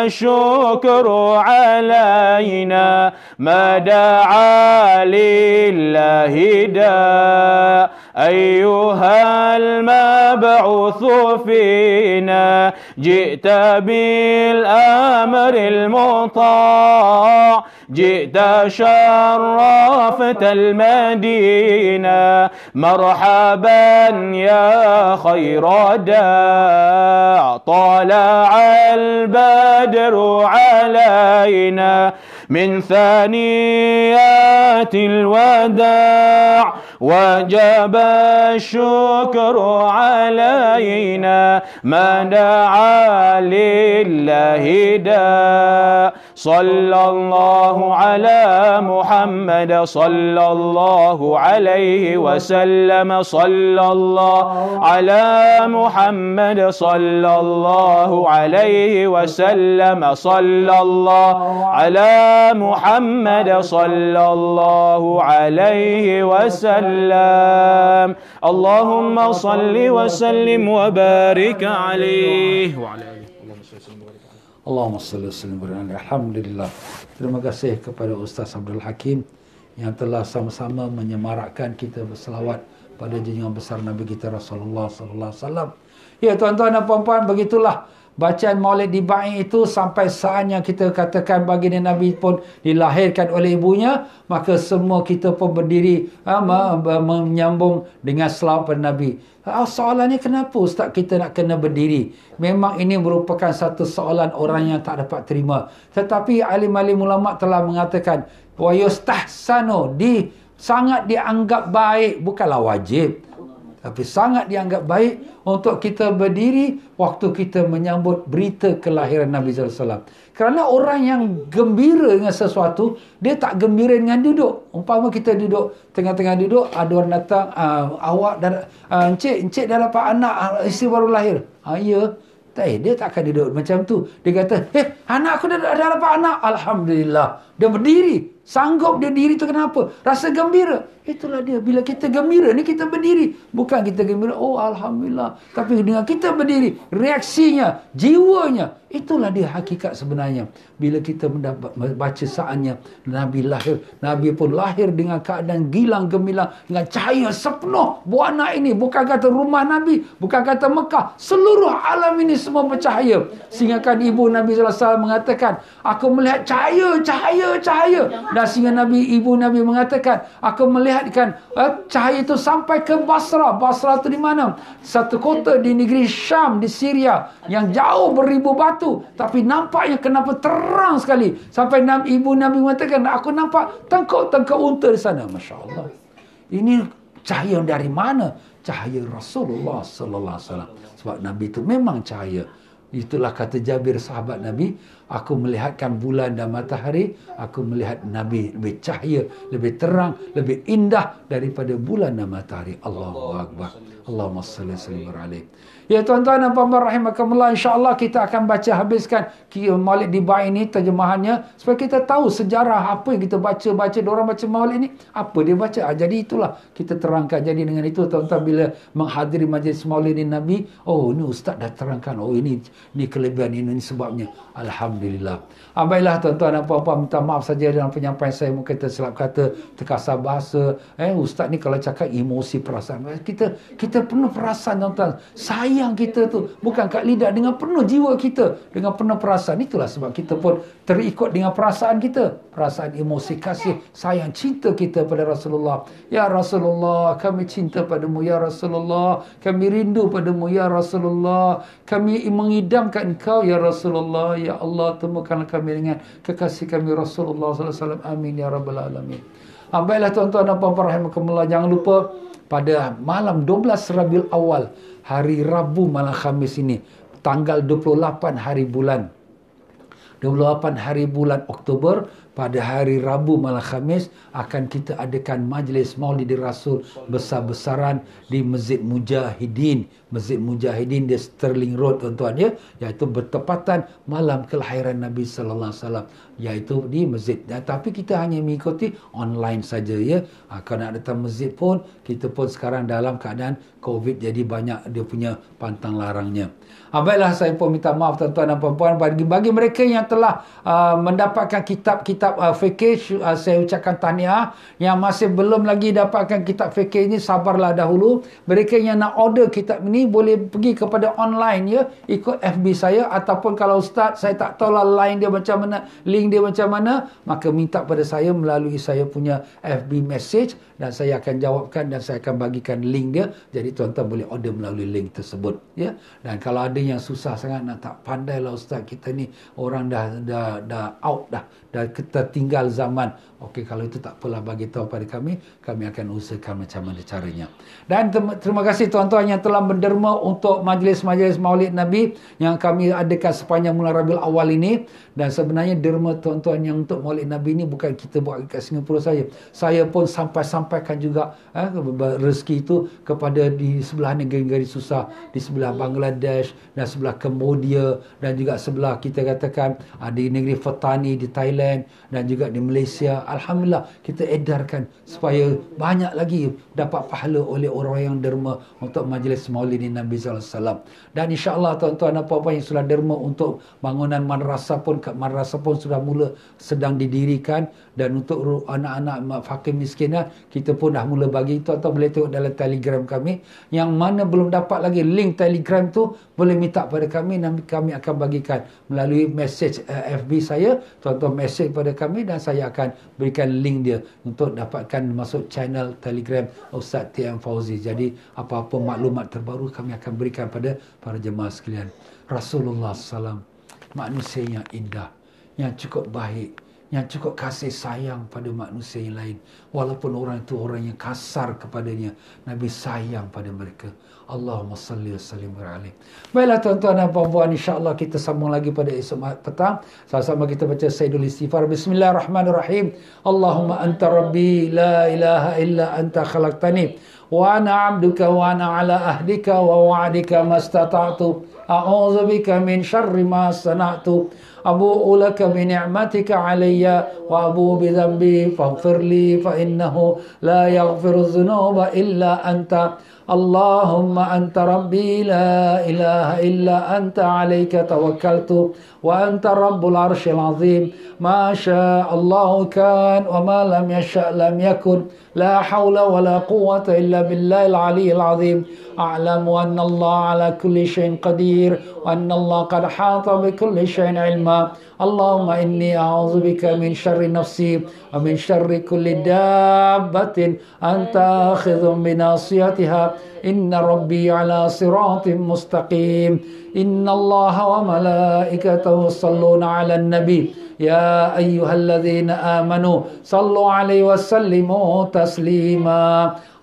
الشكر علينا ما دعا لله داع أيها المبعوث فينا جئت بالأمر المطاع جئت شرفت المدينة مرحبا يا خير داع طلع البدر علينا من ثانيات الوداع وجب الشكر علينا ما دعا لله داع صلى الله على محمد صلى الله عليه وسلم صلى الله على محمد صلى الله عليه وسلم صلى الله على محمد صلى الله عليه وسلم اللهم صل وسلم وبارك عليه وعلى Allahumma salli wa sallim wa Alhamdulillah. Terima kasih kepada Ustaz Abdul Hakim yang telah sama-sama menyemarakkan kita berselawat pada jenjang besar Nabi kita Rasulullah sallallahu alaihi wasallam. Ya tuan-tuan dan puan-puan, begitulah bacaan maulid di dibai itu sampai saatnya kita katakan baginda Nabi pun dilahirkan oleh ibunya maka semua kita pun berdiri ha, menyambung dengan selawat pada Nabi ha, soalannya kenapa ustaz kita nak kena berdiri memang ini merupakan satu soalan orang yang tak dapat terima tetapi alim-alim ulama telah mengatakan wa yustahsanu di sangat dianggap baik bukanlah wajib tapi sangat dianggap baik untuk kita berdiri waktu kita menyambut berita kelahiran Nabi Alaihi Wasallam. Kerana orang yang gembira dengan sesuatu, dia tak gembira dengan duduk. Umpama kita duduk, tengah-tengah duduk, ada orang datang, uh, awak, dan uh, encik, encik dah dapat anak, uh, isteri baru lahir. Uh, ya, eh, dia tak akan duduk macam tu. Dia kata, eh, anak aku dah, dah dapat anak. Alhamdulillah, dia berdiri. Sanggup dia diri tu kenapa? Rasa gembira. Itulah dia. Bila kita gembira ni kita berdiri. Bukan kita gembira. Oh Alhamdulillah. Tapi dengan kita berdiri. Reaksinya. Jiwanya. Itulah dia hakikat sebenarnya. Bila kita mendapat baca saatnya. Nabi lahir. Nabi pun lahir dengan keadaan gilang gemilang. Dengan cahaya sepenuh. Buat anak ini. Bukan kata rumah Nabi. Bukan kata Mekah. Seluruh alam ini semua bercahaya. Sehingga kan ibu Nabi SAW mengatakan. Aku melihat cahaya-cahaya cahaya cahaya dan sehingga nabi ibu nabi mengatakan aku melihatkan eh, cahaya itu sampai ke Basra Basra itu di mana satu kota di negeri Syam di Syria yang jauh beribu batu tapi nampaknya kenapa terang sekali sampai nabi ibu nabi mengatakan aku nampak tengkuk-tengkuk unta di sana masya-Allah ini cahaya dari mana cahaya Rasulullah sallallahu alaihi wasallam sebab nabi itu memang cahaya Itulah kata Jabir sahabat Nabi. Aku melihatkan bulan dan matahari. Aku melihat Nabi lebih cahaya, lebih terang, lebih indah daripada bulan dan matahari. Allahu Akbar. Allahumma salli salli wa Ya tuan-tuan dan puan-puan Insya Allah kita akan baca habiskan Malik di Dibai ini terjemahannya supaya kita tahu sejarah apa yang kita baca-baca orang baca Malik ini apa dia baca ha, jadi itulah kita terangkan jadi dengan itu tuan-tuan bila menghadiri majlis Maulid ni Nabi oh ini ustaz dah terangkan oh ini ni kelebihan ini, ini sebabnya Alhamdulillah ha, baiklah tuan-tuan dan puan-puan minta maaf saja dalam penyampaian saya mungkin tersilap kata terkasar bahasa eh ustaz ni kalau cakap emosi perasaan kita kita penuh perasaan tuan-tuan saya payah kita tu bukan kat lidah dengan penuh jiwa kita dengan penuh perasaan itulah sebab kita pun terikut dengan perasaan kita perasaan emosi kasih sayang cinta kita pada Rasulullah ya Rasulullah kami cinta padamu ya Rasulullah kami rindu padamu ya Rasulullah kami mengidamkan kau ya Rasulullah ya Allah temukan kami dengan kekasih kami Rasulullah sallallahu alaihi wasallam amin ya rabbal alamin ah, Baiklah tuan-tuan dan puan-puan rahimahkumullah. Jangan lupa pada malam 12 Rabiul Awal hari Rabu malam Khamis ini tanggal 28 hari bulan 28 hari bulan Oktober pada hari Rabu malam Khamis akan kita adakan majlis Maulidir Rasul besar-besaran di Masjid Mujahidin Masjid Mujahidin di Sterling Road tuan-tuan ya iaitu bertepatan malam kelahiran Nabi sallallahu alaihi wasallam iaitu di masjid ya, tapi kita hanya mengikuti online saja ya ha, kalau nak datang masjid pun kita pun sekarang dalam keadaan covid jadi banyak dia punya pantang larangnya ha, baiklah saya pun minta maaf tuan-tuan dan puan-puan bagi, bagi mereka yang telah uh, mendapatkan kitab-kitab uh, fikir uh, saya ucapkan tahniah yang masih belum lagi dapatkan kitab fikir ini sabarlah dahulu mereka yang nak order kitab ini boleh pergi kepada online ya ikut FB saya ataupun kalau ustaz saya tak tahu lah line dia macam mana link dia macam mana maka minta pada saya melalui saya punya FB message dan saya akan jawabkan dan saya akan bagikan link dia jadi tuan-tuan boleh order melalui link tersebut ya dan kalau ada yang susah sangat nak tak pandai lah ustaz kita ni orang dah dah dah out dah dah kita tinggal zaman okey kalau itu tak apalah bagi tahu pada kami kami akan usahakan macam mana caranya dan terima kasih tuan-tuan yang telah menderita derma untuk majlis-majlis maulid Nabi yang kami adakan sepanjang bulan Rabiul Awal ini. Dan sebenarnya derma tuan-tuan yang untuk maulid Nabi ini bukan kita buat dekat Singapura saja. Saya pun sampai-sampaikan juga eh, rezeki itu kepada di sebelah negeri-negeri susah. Di sebelah Bangladesh dan sebelah Cambodia dan juga sebelah kita katakan ah, di negeri Fatani di Thailand dan juga di Malaysia. Alhamdulillah kita edarkan supaya banyak lagi dapat pahala oleh orang yang derma untuk majlis maulid. Ini Nabi Alaihi Wasallam Dan insyaAllah tuan-tuan dan apa yang sudah derma untuk bangunan madrasah pun, madrasah pun sudah mula sedang didirikan. Dan untuk anak-anak fakir miskinnya eh, kita pun dah mula bagi. itu atau boleh tengok dalam telegram kami. Yang mana belum dapat lagi link telegram tu, boleh minta pada kami. Nanti kami akan bagikan melalui message eh, FB saya. Tuan-tuan message pada kami dan saya akan berikan link dia untuk dapatkan masuk channel telegram Ustaz TM Fauzi. Jadi apa-apa maklumat terbaru baru kami akan berikan pada para jemaah sekalian. Rasulullah SAW, manusia yang indah, yang cukup baik, yang cukup kasih sayang pada manusia yang lain. Walaupun orang itu orang yang kasar kepadanya, Nabi sayang pada mereka. Allahumma salli wa sallim wa alim. Baiklah tuan-tuan dan puan-puan, insyaAllah kita sambung lagi pada esok petang. Sama-sama kita baca Sayyidul Istighfar. Bismillahirrahmanirrahim. Allahumma anta rabbi la ilaha illa anta khalaqtani. وأنا عبدك وأنا على أهلك ووعدك ما استطعت أعوذ بك من شر ما صنعت أبوء لك بنعمتك علي وأبوء بذنبي فاغفر لي فإنه لا يغفر الذنوب إلا أنت اللهم أنت ربي لا إله إلا أنت عليك توكلت وأنت رب العرش العظيم ما شاء الله كان وما لم يشأ لم يكن لا حول ولا قوة إلا بالله العلي العظيم أعلم أن الله على كل شيء قدير وأن الله قد حاط بكل شيء علما اللهم إني أعوذ بك من شر نفسي ومن شر كل دابة أنت آخذ بناصيتها إن ربي على صراط مستقيم إن الله وملائكته يصلون على النبي يا أيها الذين آمنوا صلوا عليه وسلموا تسليما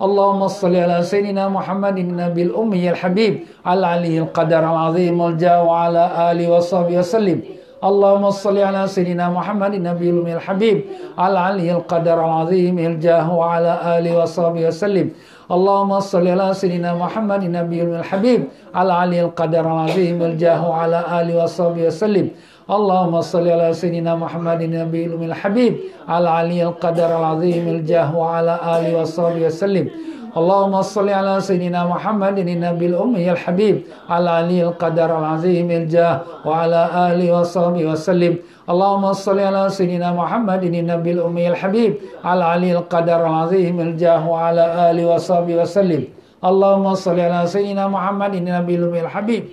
اللهم صل على سيدنا محمد النبي الأمي الحبيب على عليه القدر العظيم الجاه وعلى آله وصحبه وسلم اللهم صل على سيدنا محمد النبي الأمي الحبيب على عليه القدر العظيم الجاه وعلى آله وصحبه وسلم اللهم صل على سيدنا محمد النبي الحبيب على عليه القدر العظيم الجاه وعلى آله وصحبه وسلم اللهم صل على سيدنا محمد النبي الأمي الحبيب على علي القدر العظيم الجاه وعلى آله وصحبه وسلم اللهم صل على سيدنا محمد النبي الأمي الحبيب على علي القدر العظيم الجاه وعلى آله وصحبه وسلم اللهم صل على سيدنا محمد النبي الأمي الحبيب على علي القدر العظيم الجاه وعلى آله وصحبه وسلم اللهم صل على سيدنا محمد النبي الحبيب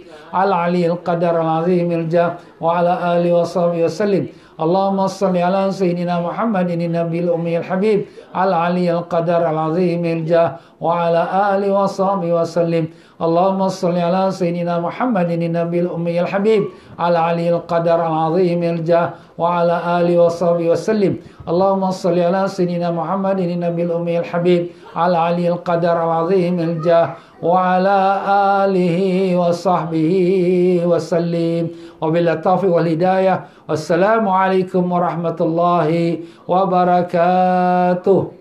العلي القدر العظيم الجاه وعلى آله وصحبه وسلم اللهم صل على سيدنا محمد النبي الأمي الحبيب العلي القدر العظيم الجاه وعلى آله وصحبه وسلم اللهم صل على سيدنا محمد النبي الأمي الحبيب على علي القدر العظيم الجاه وعلى آله وصحبه وسلم اللهم صل على سيدنا محمد النبي الأمي الحبيب على علي القدر العظيم الجاه وعلى آله وصحبه وسلم وبالطاف والهداية والسلام عليكم ورحمة الله وبركاته